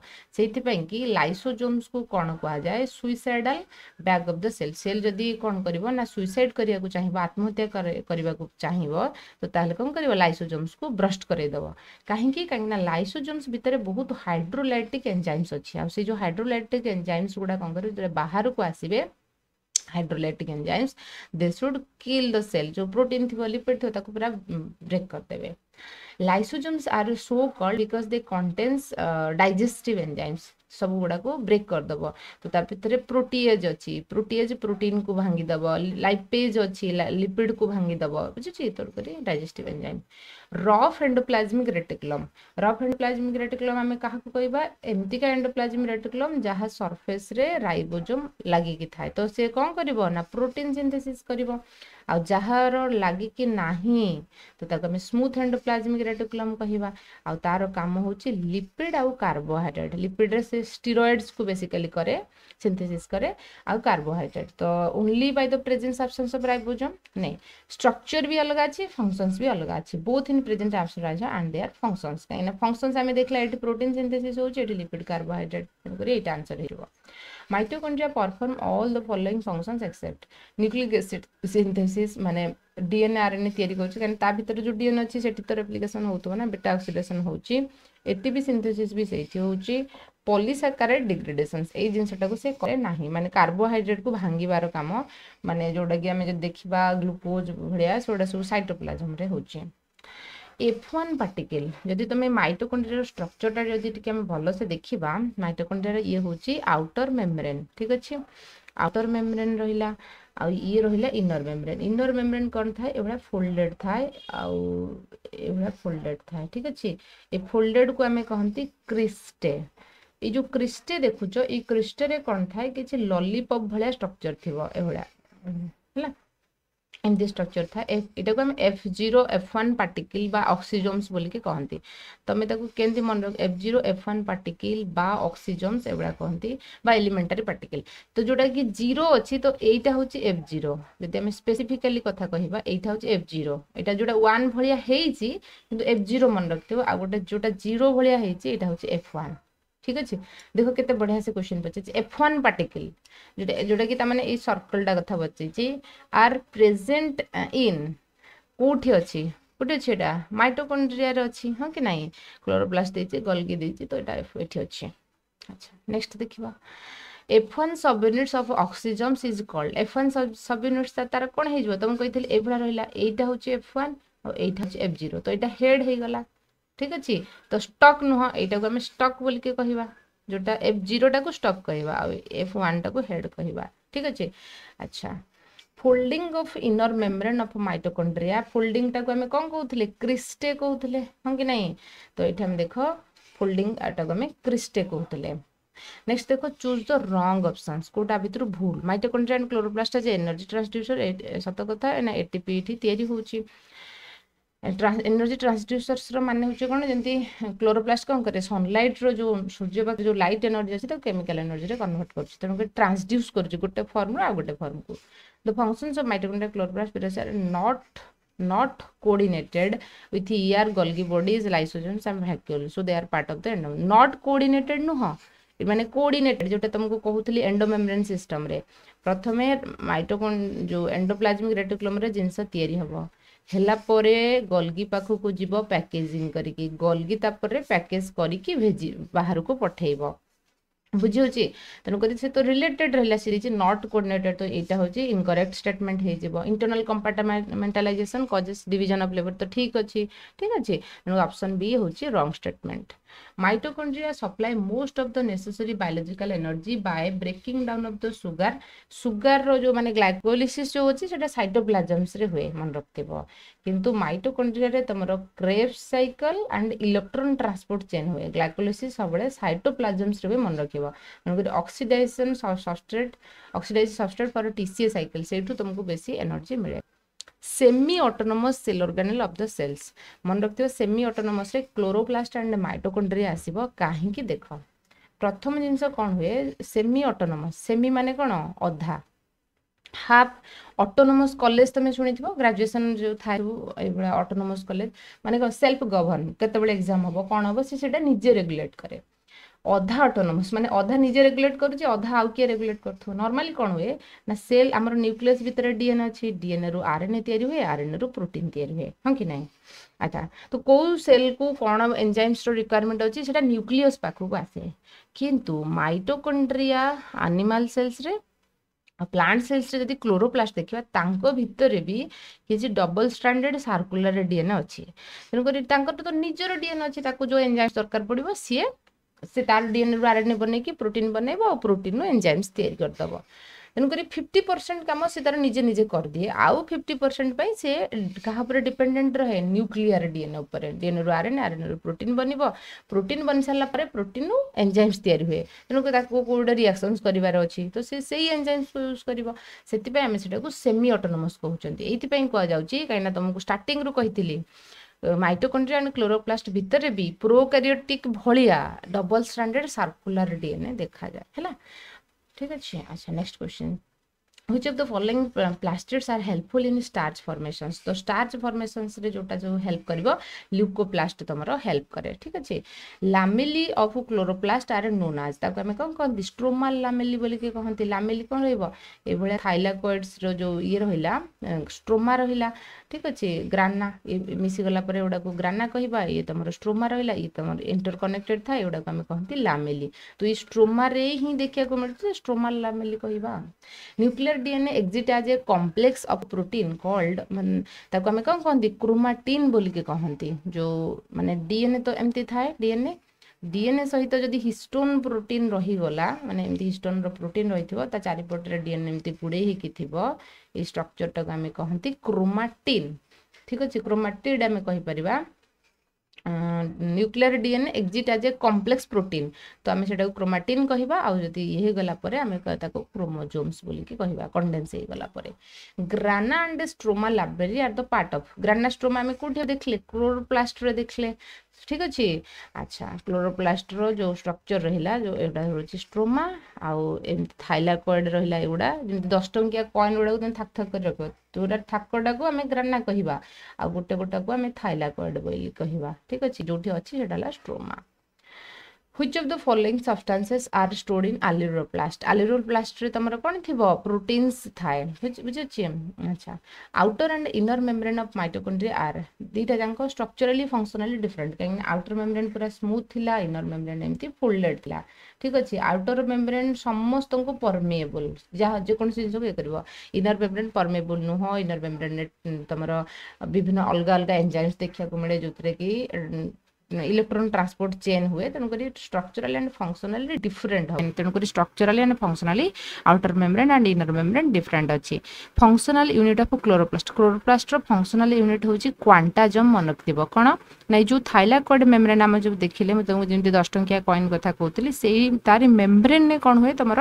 कि लाइसोजोम्स को कौन जाए suicidal bag of the cell cell जदि कौन कर ना सुइसाइड करने चाहिए आत्महत्या करने चाहिए तो ताल कौन कर लाइसोजोम्स को ब्रस्ट करदेव कहीं कहीं लाइसोजोम्स भितर बहुत हाइड्रोलाइटिक एंजाइम्स अच्छी आ जो हाइड्रोलाइटिक एंजाइम्स गुड़ा कौन कर बाहर को आसवे hydrolytic enzymes they should kill the cell जो प्रोटीन थी लिपिड थी पूरा ब्रेक mm, करदे lysosomes are so called because they contains digestive enzymes सब गुड़ाक ब्रेक करदेव तो भितर प्रोटीएज अच्छी प्रोटीएज प्रोटीन को भांगिदेव लाइपेज अच्छी लिपिड को भांगिदेव बुझे तेणुकर digest enzyme rough endoplasmic reticulum rough endoplasmic reticulum आम क्या कहवा का एंडोप्लाजमिक रेटिकुलम जहाँ सरफेस रे रोजम लगिकी थाए तो सी कौन करोटीन सिंथेसीस कर आ जार लगिकी ना तो स्मूथ एंडोप्लाजमिक रेटिकुलम कह तार कम हो लिपिड आउ कार्बोहड्रेट लिपिड से स्टीरएड्स को बेसिकली कै सिंथेसीस कै कार्बोहड्रेट तो only by the presence absence of नहीं स्ट्रक्चर भी अलग अच्छी फंक्शनस भी अलग अच्छी बोथ इन प्रेजेंट अब्स रईजम एंड देर फंक्शन कहीं फंक्शन आम देखा ये प्रोटीन सिंथेसीस होती लिपिड कार्बोहड्रेट तेनालीर आंसर है mitochondria perform all the following functions except nucleic acid synthesis माने डीएनए आरएनए तैयारी करछ कारण ता भीतर जो डीएनए अछि सेटी तो रेप्लिकेशन होतो ना बीटा ऑक्सीडेशन होउची एटीपी सिंथेसिस भी सेथि होउची पॉलीसैकेराइड डिग्रेडेशंस ए जिंसटा को से करे नाही माने कार्बोहाइड्रेट को भांगी बारो काम माने जोडा कि हमें जे देखिबा ग्लूकोज भड़िया सोडा सब साइटोप्लाज्म रे होउची এফ ওয়ান পার্টিকেল যদি তুমি মাইটোকন্ড্রিয়ার স্ট্রকচরটা যদি টিকে আমি ভালসে দেখিবা মাইটোকন্ড্রিয়ার ইয়ে হচ্ছে আউটর মেমব্রেন ঠিক আছে আউটর মেমব্রেন রহিলা ଆଉ ଇଏ ରହିଲା ଇନର ମେମ୍ବ୍ରେନ୍ ଇନର ମେମ୍ବ୍ରେନ୍ କ'ଣ ଥାଏ ଏଭଳିଆ ଫୋଲ୍ଡେଡ଼ ଥାଏ ଆଉ ଏଭଳିଆ ଫୋଲ୍ଡେଡ଼ ଥାଏ ଠିକ୍ ଅଛି ଏ ଫୋଲ୍ଡେଡ଼କୁ ଆମେ କହନ୍ତି କ୍ରିଷ୍ଟେ ଏଇ ଯେଉଁ କ୍ରିଷ୍ଟେ ଦେଖୁଛ ଏଇ କ୍ରିଷ୍ଟେରେ କ'ଣ ଥାଏ କିଛି ଲଲିପପ୍ ଭଳିଆ ଷ୍ଟ୍ରକ୍ଚର୍ ଥିବ ଏଭଳିଆ ହେଲା ଏମିତି ଷ୍ଟ୍ରକ୍ଚର୍ ଥାଏ ଏଫ୍ ଏଇଟାକୁ ଆମେ F zero F one particle ବା ଅକ୍ସିଜୋମ୍ସ ବୋଲିକି କହନ୍ତି ତମେ ତାକୁ କେମିତି ମନେ ରଖ F zero F one particle ବା ଅକ୍ସିଜୋମ୍ସ ଏଗୁଡ଼ା କହନ୍ତି ବା ଏଲିମେଣ୍ଟାରୀ ପାର୍ଟିକିଲ୍ ତ ଯେଉଁଟାକି ଜିରୋ ଅଛି ତ ଏଇଟା ହେଉଛି ଏଫ୍ ଜିରୋ ଯଦି ଆମେ ସ୍ପେସିଫିକାଲି କଥା କହିବା ଏଇଟା ହେଉଛି ଏଫ୍ ଜିରୋ ଏଇଟା ଯେଉଁଟା ୱାନ୍ ଭଳିଆ ହେଇଛି କିନ୍ତୁ ଏଫ୍ ଜିରୋ ମନେ ରଖିଥିବ ଆଉ ଗୋଟେ ଯେଉଁଟା ଜିରୋ ଭଳିଆ ହେଇଛି ଏଇଟା ହେଉଛି ଏଫ୍ ୱାନ୍ ঠিক আছে ଦେଖ କେତେ ବଢ଼ିଆ ସେ କ୍ୱେଶ୍ଚିନ୍ ପଚାରିଛି ଏଫ୍ ୱାନ୍ ପାର୍ଟିକଲ୍ ଯୋଉଟା ଯୋଉଟାକି ତାମାନେ ଏଇ ସର୍କଲ୍ଟା କଥା ପଚାରିଛି ଆର୍ ପ୍ରେଜେଣ୍ଟ ଇନ୍ କେଉଁଠି ଅଛି কোটি অছি এটা মাইটোকন্ড্রিয়ার অছি হ্যাঁ কি নাই ক্লোরোপ্লাস্ট দিয়েছি গলগি দিয়েছি তো এটা এটি অছি আচ্ছা নেক্সট দেখিবা F one subunits of oxysomes is called F one subunits তার কোণ হয়ে যাব তুমি কইলে এইভাবে রহিলা এইটা হচ্ছে এফ ওয়ান আর এইটা হচ্ছে এফ জিরো তো এটা হেড হয়ে গলা ঠিক ଅଛି ତ ଷ୍ଟକ୍ ନୁହଁ ଏଇଟାକୁ ଆମେ ଷ୍ଟକ୍ ବୋଲିକି କହିବା ଯେଉଁଟା ଏଫ୍ ଜିରୋଟାକୁ ଷ୍ଟକ୍ କହିବା ଆଉ ଏଫ୍ ୱାନ୍ଟାକୁ ହେଡ୍ କହିବା ଠିକ୍ ଅଛି ଆଚ୍ଛା folding of inner membrane of mitochondria ଫୋଲ୍ଡିଂଟାକୁ ଆମେ କ'ଣ କହୁଥିଲେ କ୍ରିଷ୍ଟେ କହୁଥିଲେ ହଁ କି ନାହିଁ ତ ଏଇଠି ଆମେ ଦେଖ ଫୋଲ୍ଡିଂ ଏଟାକୁ ଆମେ କ୍ରିଷ୍ଟେ କହୁଥିଲେ নেক্সট দেখো চুজ দ রং অপশনস কোটা ভিতর ভুল mitochondria and chloroplast as energy transducer সত কথা না এটিপি এটি তৈরি হচ্ছে ଏନର୍ଜି ଟ୍ରାନ୍ସଡ୍ୟୁସର୍ସର ମାନେ ହେଉଛି କ'ଣ ଯେମିତି କ୍ଲୋରୋପ୍ଲାଷ୍ଟ କ'ଣ କରେ ସନଲାଇଟ୍ର ଯେଉଁ ସୂର୍ଯ୍ୟପାଖ ଯେଉଁ ଲାଇଟ୍ ଏନର୍ଜି ଅଛି ତାକୁ କେମିକାଲ ଏନର୍ଜିରେ କନଭର୍ଟ କରୁଛି ତେଣୁକରି ଟ୍ରାନ୍ସଡ୍ୟୁସ୍ କରୁଛି ଗୋଟେ ଫର୍ମରୁ ଆଉ ଗୋଟେ ଫର୍ମକୁ the functions of mitochondria chloroplast ପିରସ୍ are not not coordinated with ER Golgi bodies, lysosomes and vacuoles. So they are part of the endom. Not coordinated ନୁହଁ ମାନେ କୋର୍ଡିନେଟେଡ୍ ଯେଉଁଟା ତୁମକୁ କହୁଥିଲି ଏଣ୍ଡୋମେମ୍ବ୍ରେନ୍ ସିଷ୍ଟମ୍ରେ ପ୍ରଥମେ ମାଇଟୋକନ୍ ଯେଉଁ ଏଣ୍ଡୋପ୍ଲାଜମିକ୍ ରେଟିକୁଲମ୍ରେ ଜିନିଷ ତିଆରି ହେବ ହେଲା ପରେ ଗଲଗି ପାଖକୁ ଯିବ ପ୍ୟାକେଜିଂ କରିକି ଗଲଗି ତାପରେ ପ୍ୟାକେଜ କରିକି ଭେଜି ବାହାରକୁ ପଠେଇବ ବୁଝିହେଉଛି ତେଣୁକରି ସେ ତ ରିଲେଟେଡ୍ ରହିଲା ସିରିଜ୍ ନଟ୍ କୋର୍ଡିନେଟେଡ୍ ତ ଏଇଟା ହେଉଛି ଇନକରେକ୍ଟ ଷ୍ଟେଟମେଣ୍ଟ ହେଇଯିବ internal compartmentalization causes division of labour ତ ଠିକ୍ ଅଛି ଠିକ୍ ଅଛି ତେଣୁ ଅପସନ୍ ବି ହେଉଛି wrong statement Mitochondria supply most of the necessary biological energy by breaking down of the sugar. Sugar ର ଯେଉଁମାନେ ଗ୍ଲାଇକୋଲିସିସ୍ ଯେଉଁ ହେଉଛି ସେଇଟା ସାଇଟୋପ୍ଲାଜମ୍ସରେ ହୁଏ ମନେ ରଖିଥିବ କିନ୍ତୁ ମାଇଟୋକଣ୍ଡ୍ରିଆରେ ତୁମର Krebs cycle and electron transport chain ହୁଏ ଗ୍ଲାଇକୋଲିସିସ୍ ସବୁବେଳେ ସାଇଟୋପ୍ଲାଜମ୍ସରେ ବି ମନେ ରଖିବ ତେଣୁକରି oxidization substrate oxidize substrate for T C A cycle ସେଇଠୁ ତୁମକୁ ବେଶୀ ଏନର୍ଜି ମିଳେ semi autonomous cell organelle of the cells मन रखे सेमी ऑटोनोमस रे क्लोरोप्लास्ट एंड माइटोकोड्री आस काहे देख प्रथम जिनस कोन हुए सेमी ऑटोनोमस सेमी माने कोन अधा हाफ अटोनमस कलेज ତୁମେ ଶୁଣିଥିବ ଗ୍ରାଜୁଏସନ୍ ଯେଉଁ ଥାଏ ଏଇଭଳିଆ ଅଟୋନୋମସ୍ କଲେଜ ମାନେ କ'ଣ ସେଲ୍ଫ ଗଭର୍ଣ୍ଣ କେତେବେଳେ ଏକ୍ଜାମ୍ ହେବ କ'ଣ ହେବ ସେ ସେଇଟା ନିଜେ ଅଧା ଅଟୋନମସ୍ ମାନେ ଅଧା ନିଜେ ରେଗୁଲେଟ୍ କରୁଛି ଅଧା ଆଉ କିଏ ରେଗୁଲେଟ୍ କରୁଥିବ ନର୍ମାଲି କ'ଣ ହୁଏ ନା ସେଲ୍ ଆମର ନ୍ୟୁକ୍ଲିୟସ୍ ଭିତରେ ଡିଏନ୍ଏ ଅଛି ଡିଏନ୍ଏରୁ ଆର୍ଏନ୍ଏ ତିଆରି ହୁଏ ଆର୍ଏନ୍ଏରୁ ପ୍ରୋଟିନ୍ ତିଆରି ହୁଏ ହଁ କି ନାହିଁ ଆଚ୍ଛା ତ କେଉଁ ସେଲ୍କୁ କ'ଣ ଏନ୍ଜାଇମ୍ସର ରିକ୍ୱାରମେଣ୍ଟ ଅଛି ସେଇଟା ନ୍ୟୁକ୍ଲିୟସ୍ ପାଖକୁ ଆସେ କିନ୍ତୁ ମାଇଟୋକଣ୍ଡ୍ରିଆ ଆନିମାଲ୍ ସେଲ୍ସରେ ପ୍ଲାଣ୍ଟ ସେଲ୍ସରେ ଯଦି କ୍ଲୋରୋପ୍ଲାଷ୍ଟ ଦେଖିବା ତାଙ୍କ ଭିତରେ ବି କିଛି ଡବଲ ଷ୍ଟାଣ୍ଡାର୍ଡ଼ ସାର୍କୁଲାର ଡିଏନ୍ଏ ଅଛି ତେଣୁକରି ତାଙ୍କର ତ ନିଜର ଡିଏନ୍ଏ ଅଛି ତାକୁ ଯେଉଁ ଏନ୍ଜାଇମ୍ ଦରକାର ପଡ଼ିବ ସିଏ ସେ ତାର ଡିଏନ୍ଏରୁ ଆର୍ ଏନ୍ ଏ ବନେଇକି ପ୍ରୋଟିନ୍ ବନେଇବ ଆଉ ପ୍ରୋଟିନ୍ରୁ ଏନ୍ଜାଇମ୍ସ ତିଆରି କରିଦେବ ତେଣୁକରି ଫିଫ୍ଟି ପରସେଣ୍ଟ କାମ ସେ ତାର ନିଜେ ନିଜେ କରିଦିଏ ଆଉ ଫିଫ୍ଟି ପରସେଣ୍ଟ ପାଇଁ ସେ କାହା ଉପରେ ଡିପେଣ୍ଡେଣ୍ଟ ରହେ ନ୍ୟୁକ୍ଲିୟର ଡିଏନ୍ଏ ଉପରେ ଡିଏନ୍ଏରୁ ଆର୍ଏନ୍ ଆର୍ଏନ୍ଏରୁ ପ୍ରୋଟିନ୍ ବନିବ ପ୍ରୋଟିନ୍ ବନି ସାରିଲା ପରେ ପ୍ରୋଟିନ୍ରୁ ଏନ୍ଜାଇମ୍ସ ତିଆରି ହୁଏ ତେଣୁକରି ତାକୁ କେଉଁ ଗୋଟେ ରିଆକ୍ସନ୍ସ କରିବାର ଅଛି ତ ସେ ସେଇ ଏନ୍ଜାଇମ୍ସ ୟୁଜ୍ କରିବ ସେଥିପାଇଁ ଆମେ ସେଟାକୁ ସେମି ଅଟୋନମସ୍ କହୁଛନ୍ତି ଏଇଥିପାଇଁ କୁହାଯାଉଛି କାହିଁକିନା ତୁମକୁ ଷ୍ଟାର୍ଟିଂରୁ କହିଥିଲି ମାଇଟୋକଣ୍ଡ୍ରିଆ ଆଣ୍ଡ କ୍ଲୋରୋପ୍ଲାଷ୍ଟ ଭିତରେ ବି ପ୍ରୋକାରିଓଟିକ୍ ଭଳିଆ ଡବଲ୍ ଷ୍ଟାଣ୍ଡାର୍ଡ଼ ସାର୍କୁଲାର ଡିଏନ୍ଏ ଦେଖାଯାଏ ହେଲା ଠିକ୍ ଅଛି ଆଚ୍ଛା next question which of the following uh, plastids are helpful in starch formations তো starch formations রে যোটা যো হেল্প করিব লিউকোপ্লাস্ট তোমার হেল্প করে ঠিক আছে lamellae of chloroplast are known as তাকে আমি কোন কহନ୍ତି স্ট্রোমাল লামেলি বলি কি কহନ୍ତି লামেলি কোন রইব এইভাবে থাইলাকয়েডস র যো ইয়ে রহিলা স্ট্রোমা রহিলা ঠিক আছে গ্রানা মিশি গলা পরে ওটাকে গ্রানা কহিবা ইয়ে তোমার স্ট্রোমা রহিলা ইয়ে তোমার ইন্টরকনেক্টেড থাকে ওটাকে আমি কহନ୍ତି লামেলি তো এই স্ট্রোমা রে হি দেখিବାକୁ ମିଳୁଛି স্ট্রোমাল লামেলি কহিবা nuclear DNA exit as a complex of protein called मैं कौन कहते क्रोमाटीन बोल के कहते जो मानते डीएनए तो एमती थाए डीएनए डीएनए सहित जो हिस्टोन प्रोटीन रहीगला मानते हिस्टोन रोटीन रही थी तो चारिपटे डीएनए एम गुड़ी थी ये स्ट्रक्चर टाक आम कहते क्रोमाटीन ठीक अच्छे क्रोमाटीड आम कहीपरिया nuclear DNA exit as a complex protein ତ ଆମେ ସେଟାକୁ କ୍ରୋମାଟିନ୍ କହିବା ଆଉ ଯଦି ଇଏ ହେଇଗଲା ପରେ ଆମେ ତାକୁ କ୍ରୋମୋଜୋମ୍ସ ବୋଲିକି କହିବା କଣ୍ଡେନ୍ସ ହେଇଗଲା ପରେ grana and stroma library are the part of grana stroma ଆମେ କେଉଁଠି ଦେଖିଲେ କ୍ଲୋରୋପ୍ଲାଷ୍ଟରେ ଦେଖିଲେ ঠিক ଅଛି ଆଚ୍ଛା କ୍ଲୋରୋପ୍ଲାଷ୍ଟର ଯେଉଁ ଷ୍ଟ୍ରକ୍ଚର୍ ରହିଲା ଯେଉଁ ଏଗୁଡ଼ା ହେଉଛି ଷ୍ଟ୍ରୋମା ଆଉ ଏମିତି ଥାଇଲାକଏଡ଼୍ ରହିଲା ଏଗୁଡ଼ା ଯେମିତି ଦଶ ଟଙ୍କିଆ କଏନ୍ ଗୁଡ଼ାକୁ ତୁମେ ଥାକ ଥାକ କରି ରଖିବ ଯେଉଁଟା ଥାକଟାକୁ ଆମେ ଗ୍ରାନା କହିବା ଆଉ ଗୋଟେ ଗୋଟାକୁ ଆମେ ଥାଇଲାକଏଡ଼୍ ବୋଲି କହିବା ଠିକ୍ ଅଛି ଯେଉଁଠି ଅଛି ସେଇଟା ହେଲା ଷ୍ଟ୍ରୋମା which of the following substances are stored in alleroplast alleroplast re tamara kon thibo proteins thai which which achi acha outer and inner membrane of mitochondria are dita janko structurally functionally different kain outer membrane pura smooth thila inner membrane emti folded thila thik achi outer membrane ঠিক ଅଛି outer membrane ସମସ୍ତଙ୍କୁ ପରମିଏବୁଲ୍ ଯାହା ଯେକୌଣସି ଜିନିଷକୁ inner membrane permeable membrane ho inner membrane tamara bibhinna alga alga enzymes enzymes ko mile ଯେଉଁଥିରେ ki electron transport chain ହୁଏ ତେଣୁକରି structurally and functionally different ହେବ ତେଣୁକରି structurally and functionally outer membrane and inner membrane different ଅଛି functional unit of chloroplast କ୍ଲୋରୋପ୍ଲାଷ୍ଟର functional unit ହେଉଛି quantasome ମନେ ରଖିଥିବ କ'ଣ ନାଇଁ ଯେଉଁ ଥାଇଲାକଏଡ୍ ମେମ୍ବ୍ରେନ୍ ଆମେ ଯେଉଁ ଦେଖିଲେ ମୁଁ ତୁମକୁ ଯେମିତି ଦଶ ଟଙ୍କିଆ କଏନ୍ କଥା କହୁଥିଲି ସେଇ ତାରି ମେମ୍ବ୍ରେନ୍ରେ କ'ଣ ହୁଏ ତୁମର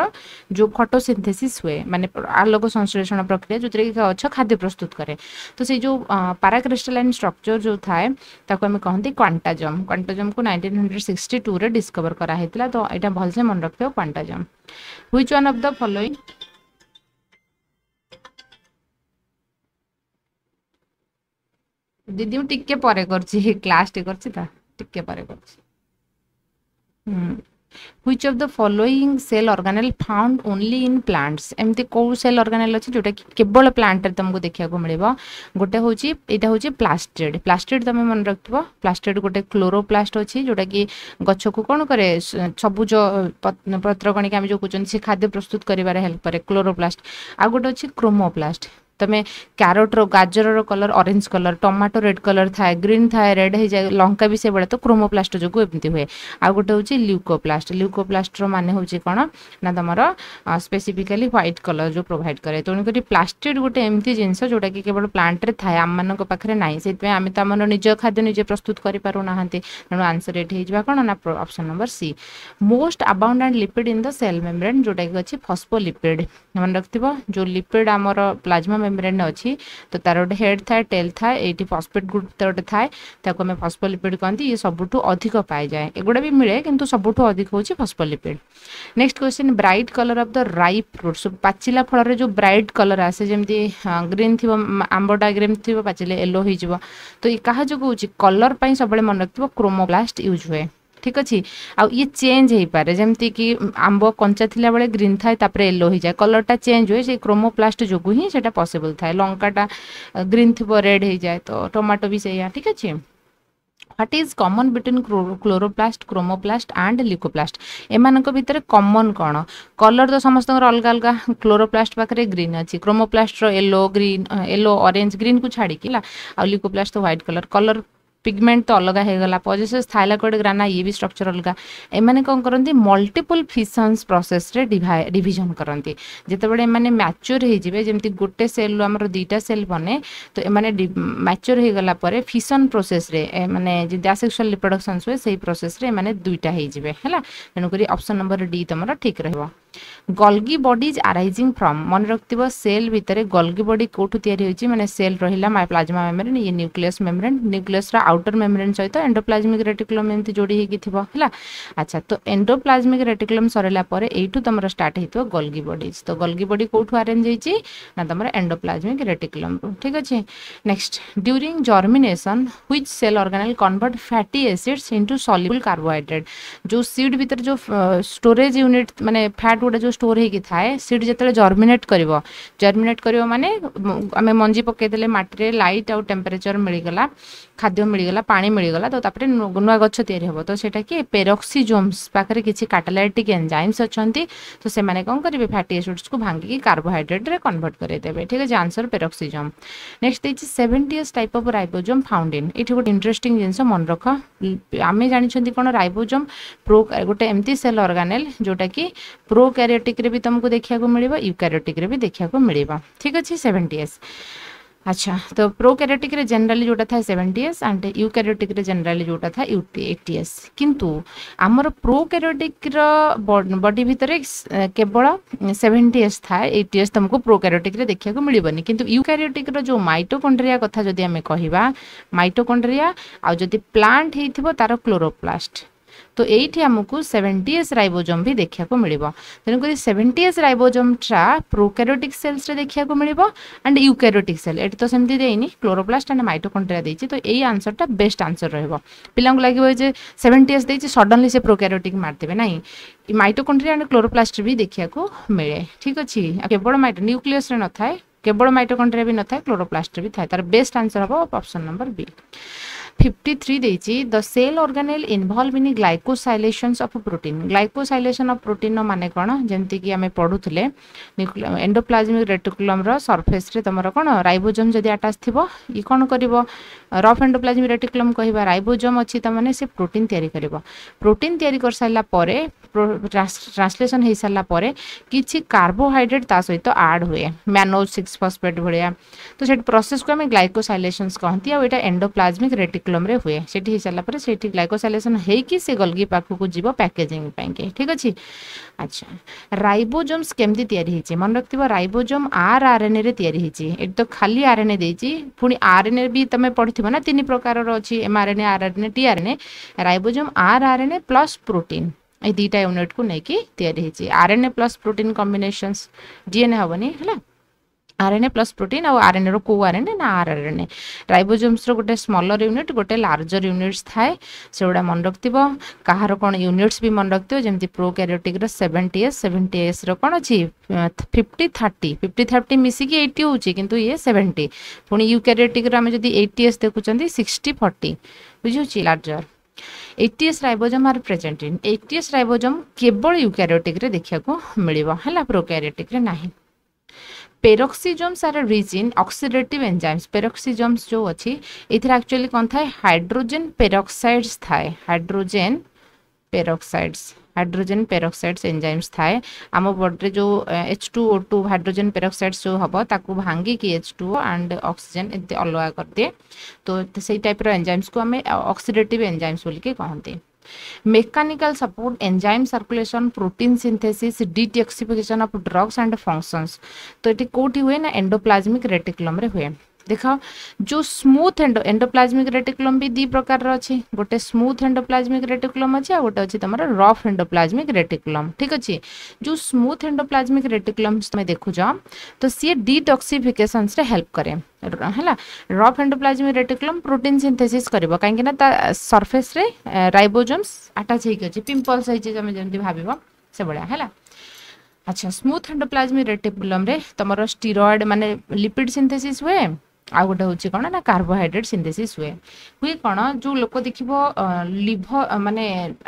ଯେଉଁ ଫଟୋସିନ୍ଥେସିସ୍ ହୁଏ ମାନେ ଆଲୋକ ସଂଶ୍ଳେଷଣ ପ୍ରକ୍ରିୟା ଯେଉଁଥିରେ କି ଗଛ ଖାଦ୍ୟ ପ୍ରସ୍ତୁତ କରେ ତ ସେଇ ଯେଉଁ ପାରାକ୍ରିଷ୍ଟାଲାଇନ୍ ଷ୍ଟ୍ରକ୍ଚର ଯେଉଁ ଥାଏ ତାକୁ ଆମେ କହନ୍ତି କ୍ୱାଣ୍ଟାଜମ୍ क्वांटाजम को nineteen hundred sixty two discover कराई तो यहाँ भलसे मन रखे quantasome which one of the following दीदी मुझे क्लास टे कर टे कर which of the following cell organelle found only in plants emti ko cell organelle अछि जोटा कि केवल plant रे तुमको देखिया को मिलबो गोटे hochi एटा होची प्लास्टिड प्लास्टिड तमे मन रखतबो प्लास्टिड गोटे क्लोरोप्लास्ट अछि जोटा कि गछ को कोन करे सबुज पत्र कणिका हम जो कुचन से खाद्य प्रस्तुत करिवारे हेल्प करे क्लोरोप्लास्ट आ गोटे अछि chromoplast तुम क्यारट राजर colour orange colour tomato red colour था ग्रीन थाए रेड हो जाए लंका भी से तो क्रोमोप्लास्ट जो एमती हुए आउ गोटे हूँ ल्यूकोप्लास्ट ल्यूकोप्लास्टर मान हूँ कौन ना तुम स्पेसीफिकाली ह्वैट कलर जो प्रोभाइड कै तेणुकर प्लास्टिक गोटे एमती जिन जोटा कि केवल प्लांट्रे थाए आम मान पाखे ना से आम तो आम निज खाद्य निजे प्रस्तुत कर पारना तेणु आंसर ये कौन ना option number C most abundant lipid in the cell membrane जोटा कि अच्छे फसपो लिपिड मन रख जो लिपिड आम प्लाज्मा ମେମ୍ବ୍ରେନ୍ ଅଛି ତ ତାର ଗୋଟେ ହେଡ୍ ଥାଏ ଟେଲ୍ ଥାଏ ଏଇଠି ଫସ୍ଫେଟ୍ ଗ୍ରୁପ୍ ତାର ଗୋଟେ ଥାଏ ତାକୁ ଆମେ ଫସ୍ଫୋଲିପିଡ୍ କହନ୍ତି ଇଏ ସବୁଠୁ ଅଧିକ ପାଇଯାଏ ଏଗୁଡ଼ା ବି ମିଳେ କିନ୍ତୁ ସବୁଠୁ ଅଧିକ ହେଉଛି phospholipid next question bright colour of the ripe fruits ପାଚିଲା ଫଳରେ ଯେଉଁ ବ୍ରାଇଟ୍ କଲର୍ ଆସେ ଯେମିତି ଗ୍ରୀନ୍ ଥିବ ଆମ୍ବଟା ଗ୍ରୀନ୍ ଥିବ ପାଚିଲେ ୟେଲୋ ହେଇଯିବ ତ ଏ କାହା ଯୋଗୁଁ ହେଉଛି କଲର୍ ପାଇଁ ସବୁବେଳେ ମନେ ରଖିଥିବ କ୍ରୋମୋପ୍ଲାଷ୍ଟ ୟୁଜ୍ ହୁଏ ঠিক আছে আউ ই চেঞ্জ হয়ে হয়েপরে যেমি কি আম্ব কঞ্চা লাগে গ্রীন থাকে তাপরে ইয়েলো হয়ে যায় কলরটা চেঞ্জ হয়ে সেই ক্রোমোপ্লাস্ট যোগ হি সেটা পসিবল থাকে লঙ্কাটা গ্রীন থাকবে রেড হয়ে যায় তো টমাটো বি সেইয়া ঠিক আছে what is common between chloroplast chromoplast and leucoplast এমান ভিতরে কমন কোণ কলর তো সমস্ত অলগা অলগা ক্লোরোপ্লাস্ট পাখে গ্রীন অছি ক্রোমোপ্লাস্টর এলো গ্রীন এলো অরেঞ্জ গ্রীন কু ছাড়িকি হল আউ leucoplast white colour colour pigment तो अलग हो गला पजेस थाइलाकोइड ग्राना ये भी स्ट्रक्चर अलग एम कौन करती मल्टीपल फिशन्स प्रोसेस डिजन करती जितेबाला एम मैच्योर होमती गोटे सेल आम दुईटा सेल बने तो ये मैच्योर हो गला फिशन प्रोसेस मैंने आसेक्सुआल रिप्रोडक्शन हुए से प्रोसेस दुईटा होगा तेणुक अप्सन नंबर डी तुम ठीक रहा Golgi body is arising from মনে রাখব সেল ভিতরে গলগি বডি কোঠু তৈরি হয়েছে মানে সেল রহিলা মাই প্লাজমা মেমোরেন ইয়ে নিউক্লিয়াস মেমোরেন নিউক্লিয়াসর আউটর মেমোরেন সহ এন্ডোপ্লাজমিক রেটিকুলম এমনি যোড়ি হয়ে থাকবে হেলা আচ্ছা তো এন্ডোপ্লাজমিক রেটিকুলম সরিলা পরে এইটু তোমার স্টার্ট হয়ে থাকবে গলগি বডিজ তো গলগি বডি কোঠু আরেঞ্জ হয়েছে না তোমার এন্ডোপ্লাজমিক রেটিকুলম ঠিক আছে next during germination which cell organelle convert fatty acids into soluble carbohydrate যে সিড ভিতরে যে স্টোরেজ ইউনিট মানে ফ্যাট प्लांट गुड़ा जो स्टोर होता है सीड जो जर्मिनेट कर जर्मिनेट कर मानने आम मंजी पकईदे मटीरे लाइट आउ टेम्परेचर मिलगला ଖାଦ୍ୟ ମିଳିଗଲା ପାଣି ମିଳିଗଲା ତ ତାପରେ ନୂଆ ଗଛ ତିଆରି ହେବ ତ ସେଇଟା କି ପେରୋକ୍ସିଜୋମ୍ସ ପାଖରେ କିଛି କାଟାଲାଇଟିକ୍ ଏନ୍ଜାଇମ୍ସ ଅଛନ୍ତି ତ ସେମାନେ କ'ଣ କରିବେ ଫ୍ୟାଟି ଏସିଡ୍ସକୁ ଭାଙ୍ଗିକି କାର୍ବୋହାଇଡ୍ରେଟ୍ରେ କନଭର୍ଟ କରାଇଦେବେ ଠିକ୍ ଅଛି ଆନ୍ସର ପେରୋକ୍ସିଜୋମ୍ ନେକ୍ସଟ ଦେଇଛି seventy S type of ribosome found in ଏଠି ଗୋଟେ ଇଣ୍ଟରେଷ୍ଟିଂ ଜିନିଷ ମନେ ରଖ ଆମେ ଜାଣିଛନ୍ତି କ'ଣ ରାଇବୋଜୋମ୍ ପ୍ରୋ ଗୋଟେ ଏମିତି ସେଲ୍ ଅର୍ଗାନେଲ୍ ଯେଉଁଟାକି ପ୍ରୋ କ୍ୟାରିଓଟିକ୍ରେ ବି ତୁମକୁ ଦେଖିବାକୁ ମିଳିବ ୟୁକ୍ୟାରିଓଟିକ୍ରେ ବି ଦେଖିବାକୁ ମିଳିବ ଠିକ୍ ଅଛି ସେଭେଣ୍ଟିଏସ୍ আচ্ছা তো প্রো ক্যারিওটিকের জেনারেলি যেটা থাকে সেভেন টিএস আন্ড ইউ ক্যারিওটিকের জেনারেলি যেটা থাকে ইউ টিএস কিন্তু আমার প্রো ক্যারিওটিকর বডি ভিতরে কেবল সেভেন টিএস থাকে এই টিএস তোমাকে প্রো ক্যারিওটিকরে দেখা মিলবনি কিন্তু ইউ ক্যারিওটিকর যে মাইটোকন্ড্রিয়া কথা যদি আমি কহবা মাইটোকন্ড্রিয়া আর যদি প্লান্ট হয়েছিল তার ক্লোরোপ্লাস্ট ତ ଏଇଠି ଆମକୁ ସେଭେଣ୍ଟି ଏସ୍ ରାଇବୋଜମ୍ ବି ଦେଖିବାକୁ ମିଳିବ ତେଣୁକରି ସେଭେଣ୍ଟି ଏସ୍ ରାଇବୋଜୋମ୍ଟା ପ୍ରୋକ୍ୟାରିଓଟିକ୍ ସେଲ୍ସରେ ଦେଖିବାକୁ ମିଳିବ ଆଣ୍ଡ ୟୁକ୍ୟାରିଓଟିକ୍ ସେଲ୍ ଏଠି ତ ସେମିତି ଦେଇନି କ୍ଲୋରୋପ୍ଲାଷ୍ଟ ଆଣ୍ଡ ମାଇଟୋକଣ୍ଡ୍ରିଆ ଦେଇଛି ତ ଏଇ ଆନ୍ସର୍ଟା ବେଷ୍ଟ ଆନ୍ସର୍ ରହିବ ପିଲାଙ୍କୁ ଲାଗିବ ଯେ ସେଭେଣ୍ଟି ଏସ୍ ଦେଇଛି ସଡ଼ନ୍ଲି ସେ ପ୍ରୋକ୍ୟାରିଓଟିକ୍ ମାରିଦେବେ ନାହିଁ ମାଇଟୋକଣ୍ଡ୍ରିଆ ଆଣ୍ଡ କ୍ଲୋରୋପ୍ଲାଷ୍ଟ ବି ଦେଖିବାକୁ ମିଳେ ଠିକ୍ ଅଛି କେବଳ ମାଇଟୋ ନ୍ୟୁକ୍ଲିୟସ୍ରେ ନଥାଏ কেবল মাইটোকন্ড্রিয়া ବି ନଥାଏ ক্লোরোপ্লাস্ট ବି ଥାଏ ତାର ବେଷ୍ଟ ଆନ୍ସର୍ ହେବ ଅପସନ୍ ନମ୍ବର বি 53 ଦେଇଛି the cell organelle involve in glycosylations of protein glycosylation of ପ୍ରୋଟିନ୍ର ମାନେ କ'ଣ ଯେମିତିକି ଆମେ ପଢ଼ୁଥିଲେ ଏଣ୍ଡୋପ୍ଲାଜମିକ୍ ରେଟିକୁଲମ୍ର ସର୍ଫେସ୍ରେ ତୁମର କ'ଣ ରାଇବୋଜମ୍ ଯଦି ଆଟାଚ୍ ଥିବ ଇଏ କ'ଣ କରିବ ରଫ୍ ଏଣ୍ଡୋପ୍ଲାଜମିକ୍ ରେଟିକୁଲମ୍ କହିବା ରାଇବୋଜମ୍ ଅଛି ତା'ମାନେ ସେ ପ୍ରୋଟିନ୍ ତିଆରି କରିବ ପ୍ରୋଟିନ୍ ତିଆରି କରିସାରିଲା ପରେ ଟ୍ରାନ୍ସଲେସନ୍ ହୋଇସାରିଲା ପରେ କିଛି କାର୍ବୋହାଇଡ୍ରେଟ୍ ତା ସହିତ ଆଡ଼୍ ହୁଏ ମ୍ୟାନୋ ସିକ୍ସ ଫସ୍ଫେଟ୍ ଭଳିଆ ତ ସେଠି ପ୍ରୋସେସ୍କୁ ଆମେ ଗ୍ଲାଇକୋସାଇଲେସନ୍ସ କହନ୍ତି ଆଉ ଏଇଟା ଏଣ୍ଡୋପ୍ଲାଜମିକ୍ ରେଟିକ୍ଲମ୍ରେ ହୁଏ ସେଠି ହୋଇସାରିଲା ପରେ ସେଇଠି ଗ୍ଲାଇକୋସାଇଲେସନ୍ ହେଇକି ସେ ଗଲଗି ପାଖକୁ ଯିବ ପ୍ୟାକେଜିଂ ପାଇଁକି ଠିକ୍ ଅଛି ଆଚ୍ଛା ରାଇବୋଜୋମ୍ସ କେମିତି ତିଆରି ହେଇଛି ମନେ ରଖିଥିବ ରାଇବୋଜୋମ୍ ଆର୍ ଆର୍ଏନ୍ଏରେ ତିଆରି ହେଇଛି ଏଠି ତ ଖାଲି ଆର୍ଏନ୍ଏ ଦେଇଛି ପୁଣି ଆର୍ଏନ୍ଏ ବି ତମେ ପଢ଼ିଥିବ ନା ତିନି ପ୍ରକାରର ଅଛି mRNA rRNA tRNA ribosome rRNA plus protein এই দুইটা ୟୁନିଟ୍କୁ ନେଇକି ତିଆରି ହେଇଛି R N A plus protein combinations DNA ହେବନି ହେଲା ଆର୍ଏନ୍ଏ ପ୍ଲସ୍ ପ୍ରୋଟିନ୍ ଆଉ ଆର୍ଏନ୍ଏର କେଉଁ ଆର୍ଏନ୍ଏ ନା ଆର୍ଆର୍ଏନ୍ଏ ରାଇବୋଜୋମ୍ସର ଗୋଟେ ସ୍ମଲର୍ ୟୁନିଟ୍ ଗୋଟେ ଲାର୍ଜର୍ ୟୁନିଟ୍ସ ଥାଏ ସେଗୁଡ଼ା ମନେ ରଖିଥିବ କାହାର କ'ଣ ୟୁନିଟ୍ସ ବି ମନେ ରଖିଥିବ ଯେମିତି ପ୍ରୋ କ୍ୟାରିଓଟିକ୍ର ସେଭେଣ୍ଟି ଏସ୍ ସେଭେଣ୍ଟି ଏସ୍ର କ'ଣ ଅଛି ଫିଫ୍ଟି ଥାର୍ଟି ଫିଫ୍ଟି ଥାର୍ଟି ମିଶିକି ଏଇଟି ହେଉଛି କିନ୍ତୁ ଇଏ ସେଭେଣ୍ଟି ପୁଣି ୟୁ କ୍ୟାରିଓଟିକ୍ର ଆମେ ଯଦି ଏଇଟି ଏସ୍ ଦେଖୁଛନ୍ତି ସିକ୍ସଟି ଫର୍ଟି ବୁଝିହେଉଛି larger ATS ribosome are present in ATS ribosome केवल eukaryotic रे देखिया को मिलिबा हला prokaryotic रे नाही peroxisomes are rich in oxidative enzymes peroxisomes जो अच्छी इधर एक्चुअली कौन था हाइड्रोजन पेरोक्साइड्स था hydrogen peroxides hydrogen peroxides enzymes थाए आम बडी जो H two O two hydrogen peroxides जो हम ताक भांगिकी एच टू एंड ऑक्सीजन एमती अलग दिए तो से टाइप एंजाइम्स को आम ऑक्सीडेटिव एंजाइम्स बोलिकी कहते mechanical support enzyme circulation protein synthesis detoxification of drugs and functions तो ये कौटी हुए ना एंडोप्लाज्मिक रेटिकुलम हुए देख जो स्मूथ एंडो एंडोप्लाज्मिक रेटिकुलम भी दी प्रकार अच्छे गोटे स्मूथ एंडोप्लाज्मिक रेटिकुलम अच्छे आ गए अच्छे तुम रफ एंडोप्लाज्मिक रेटिकुलम ठीक अच्छे जो स्मूथ एंडोप्लाज्मिक रेटिकुलम तुम देखुच तो सी डिटक्सीफिकेसन हेल्प कै है rough endoplasmic reticulum protein synthesis कर कहीं सरफेस रईबोजम्स आटाच हो पिंपल्स होती भाव से भाया है अच्छा स्मूथ एंडोप्लाज्मिक रेटिकुलम तुम स्टीरएड मानने लिपिड सिंथेसिस हुए ଆଉ ଗୋଟେ ହେଉଛି କ'ଣ ନା କାର୍ବୋହାଇଡ୍ରେଟ୍ ସିନ୍ଥେସିସ୍ ହୁଏ ହୁଏ କ'ଣ ଯେଉଁ ଲୋକ ଦେଖିବ ଲିଭର ମାନେ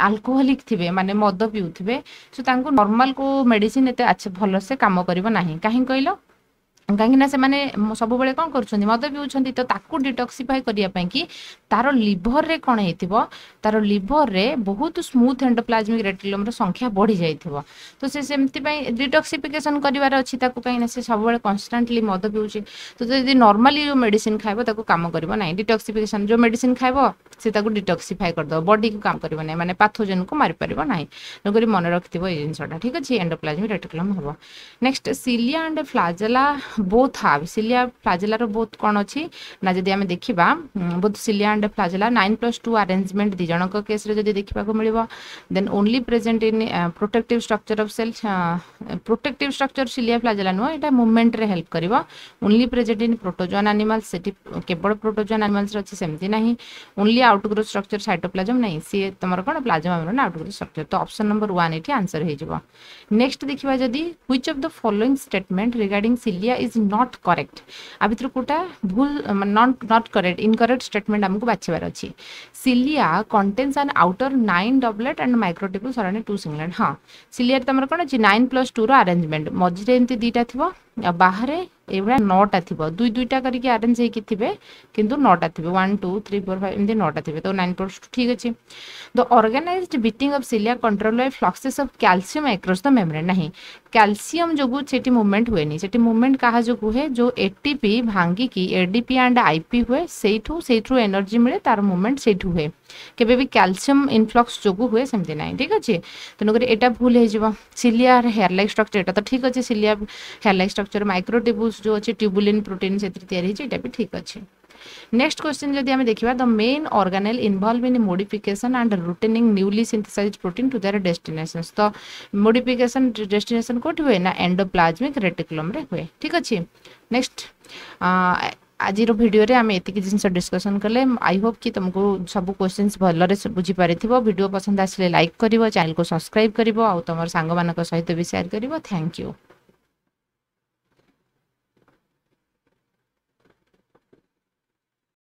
ଆଲକୋହୋଲିକ୍ ଥିବେ ମାନେ ମଦ ପିଉଥିବେ ସେ ତାଙ୍କୁ ନର୍ମାଲ୍ କେଉଁ ମେଡ଼ିସିନ୍ ଏତେ ଆଚ୍ଛା ଭଲସେ କାମ କରିବ ନାହିଁ କାହିଁ କହିଲ କାହିଁକିନା ସେମାନେ ସବୁବେଳେ କ'ଣ କରୁଛନ୍ତି ମଦ ପିଉଛନ୍ତି ତ ତାକୁ ଡିଟକ୍ସିଫାଇ କରିବା ପାଇଁ କି ତାର ଲିଭରରେ କ'ଣ ହେଇଥିବ ତାର ଲିଭରରେ ବହୁତ ସ୍ମୁଥ ଏଣ୍ଡୋପ୍ଲାଜମିକ୍ ରେଟିଲୋମର ସଂଖ୍ୟା ବଢ଼ିଯାଇଥିବ ତ ସେ ସେମିତି ପାଇଁ ଡିଟକ୍ସିଫିକେସନ୍ କରିବାର ଅଛି ତାକୁ କାହିଁକିନା ସେ ସବୁବେଳେ କନଷ୍ଟାଣ୍ଟଲି ମଦ ପିଉଛି ତ ଯଦି ନର୍ମାଲି ଯେଉଁ ମେଡ଼ିସିନ୍ ଖାଇବ ତାକୁ କାମ କରିବ ନାହିଁ ଡିଟକ୍ସିଫିକେସନ୍ ଯେଉଁ ମେଡ଼ିସିନ୍ ଖାଇବ ସେ ତାକୁ ଡିଟକ୍ସିଫାଇ କରିଦେବ ବଡ଼ିକୁ କାମ କରିବ ନାହିଁ ମାନେ ପାଥୋଜେନ୍କୁ ମାରିପାରିବ ନାହିଁ ତେଣୁକରି ମନେ ରଖିଥିବ ଏଇ ଜିନିଷଟା ଠିକ୍ ଅଛି ଏଣ୍ଡୋପ୍ଲାଜମିକ୍ ରେଟିକୁଲମ୍ ହେବ next cilia and flagella both have cilia ଫ୍ଲାଜେଲାର ବୋଥ୍ କ'ଣ ଅଛି ନା ଯଦି ଆମେ ଦେଖିବା both cilia and flagella nine plus two arrangement ଦୁଇ ଜଣଙ୍କ କେସ୍ରେ ଯଦି ଦେଖିବାକୁ ମିଳିବ then only present in protective structure of cell protective structure cilia flagella ନୁହଁ ଏଇଟା ମୁଭମେଣ୍ଟରେ ହେଲ୍ପ କରିବ only present in protozoan animals ସେଠି କେବଳ ପ୍ରୋଟୋଜନ୍ ଆନିମାଲ୍ସରେ ଅଛି ସେମିତି ନାହିଁ ଓନ୍ଲି ଆଉଟଗ୍ରୋଥ୍ ଷ୍ଟ୍ରକ୍ଚର୍ ସାଇଟୋପ୍ଲାଜମ୍ ନାହିଁ ସିଏ ତୁମର କ'ଣ ପ୍ଲାଜମାମେରନ୍ ଆଉଟଗ୍ରୋଥ୍ ଷ୍ଟ୍ରକ୍ଚର୍ ତ ଅପସନ୍ ନମ୍ବର ୱାନ୍ ଏଠି ଆନ୍ସର୍ ହେଇଯିବ ନେକ୍ସଟ ଦେଖିବା ଯଦି which of the following statement regarding cilia is not correct ଆ ଭିତରୁ କେଉଁଟା ଭୁଲ not not correct incorrect statement ଆମକୁ ବାଛିବାର ଅଛି cilia contains and outer nine doublet and microtubule surrounding two singlet ହଁ ସିଲିଆରେ ତୁମର କ'ଣ ଅଛି ନାଇନ୍ ପ୍ଲସ୍ ଟୁର ଆରେଞ୍ଜମେଣ୍ଟ ମଝିରେ ଏମିତି ଦୁଇଟା ଥିବ ବାହାରେ ଏଇଭଳିଆ ନଅଟା ଥିବ ଦୁଇ ଦୁଇଟା କରିକି ଆରେଞ୍ଜ ହେଇକି ଥିବେ କିନ୍ତୁ ନଅଟା ଥିବେ one two three four five ଏମିତି ନଅଟା ଥିବେ ତ ନାଇନ୍ ପ୍ଲସ୍ ଟୁ ଠିକ୍ ଅଛି the organized beating of cilia control by fluxes of calcium across the membrane ନାହିଁ କ୍ୟାଲସିୟମ୍ ଯୋଗୁଁ ସେଠି ମୁଭମେଣ୍ଟ ହୁଏନି ସେଠି ମୁଭମେଣ୍ଟ କାହା ଯୋଗୁଁ ହୁଏ ଯେଉଁ ଏ ଟି ପି ଭାଙ୍ଗିକି A D P and I P ହୁଏ ସେଇଠୁ ସେଇଠୁ ଏନର୍ଜି ମିଳେ ତାର ମୁଭମେଣ୍ଟ ସେଇଠୁ ହୁଏ কেবে ବି କ୍ୟାଲସିୟମ୍ ଇନଫ୍ଲକ୍ସ ଯୋଗୁଁ ହୁଏ ସେମିତି ନାହିଁ ଠିକ୍ ଅଛି ତେଣୁକରି ଏଇଟା ଭୁଲ ହେଇଯିବ ସିଲିଆର ହେୟାର୍ ଲାଇକ୍ ଷ୍ଟ୍ରକ୍ଚର ଏଇଟା ତ ଠିକ୍ ଅଛି cilia hair like structure microtubules ଯେଉଁ ଅଛି ଟ୍ୟୁବୁଲିନ୍ ପ୍ରୋଟିନ୍ ସେଥିରେ ତିଆରି ହେଇଛି ଏଇଟା ବି ଠିକ୍ ଅଛି ନେକ୍ସଟ କ୍ୱେଶ୍ଚିନ୍ ଯଦି ଆମେ ଦେଖିବା the main organelle involve in modification and routing newly synthesize protein to their destinations ତ ମୋଡିଫିକେସନ୍ ଡେଷ୍ଟିନେସନ୍ କେଉଁଠି ହୁଏ ନା ଏଣ୍ଡୋପ୍ଲାଜମିକ୍ ରେଟିକୁଲମ୍ରେ ହୁଏ ଠିକ୍ ଅଛି ନେକ୍ସଟ आज भिडियो आमे यतिकै जिस डिस्कसन कले होप कि तमु सबै क्वेसन्स भल बुझि पारिथ्यो भिडियो पसन्द आसे को सब्सक्राइब क्यो अब त साङ म सहित गर्यो थैंक यू.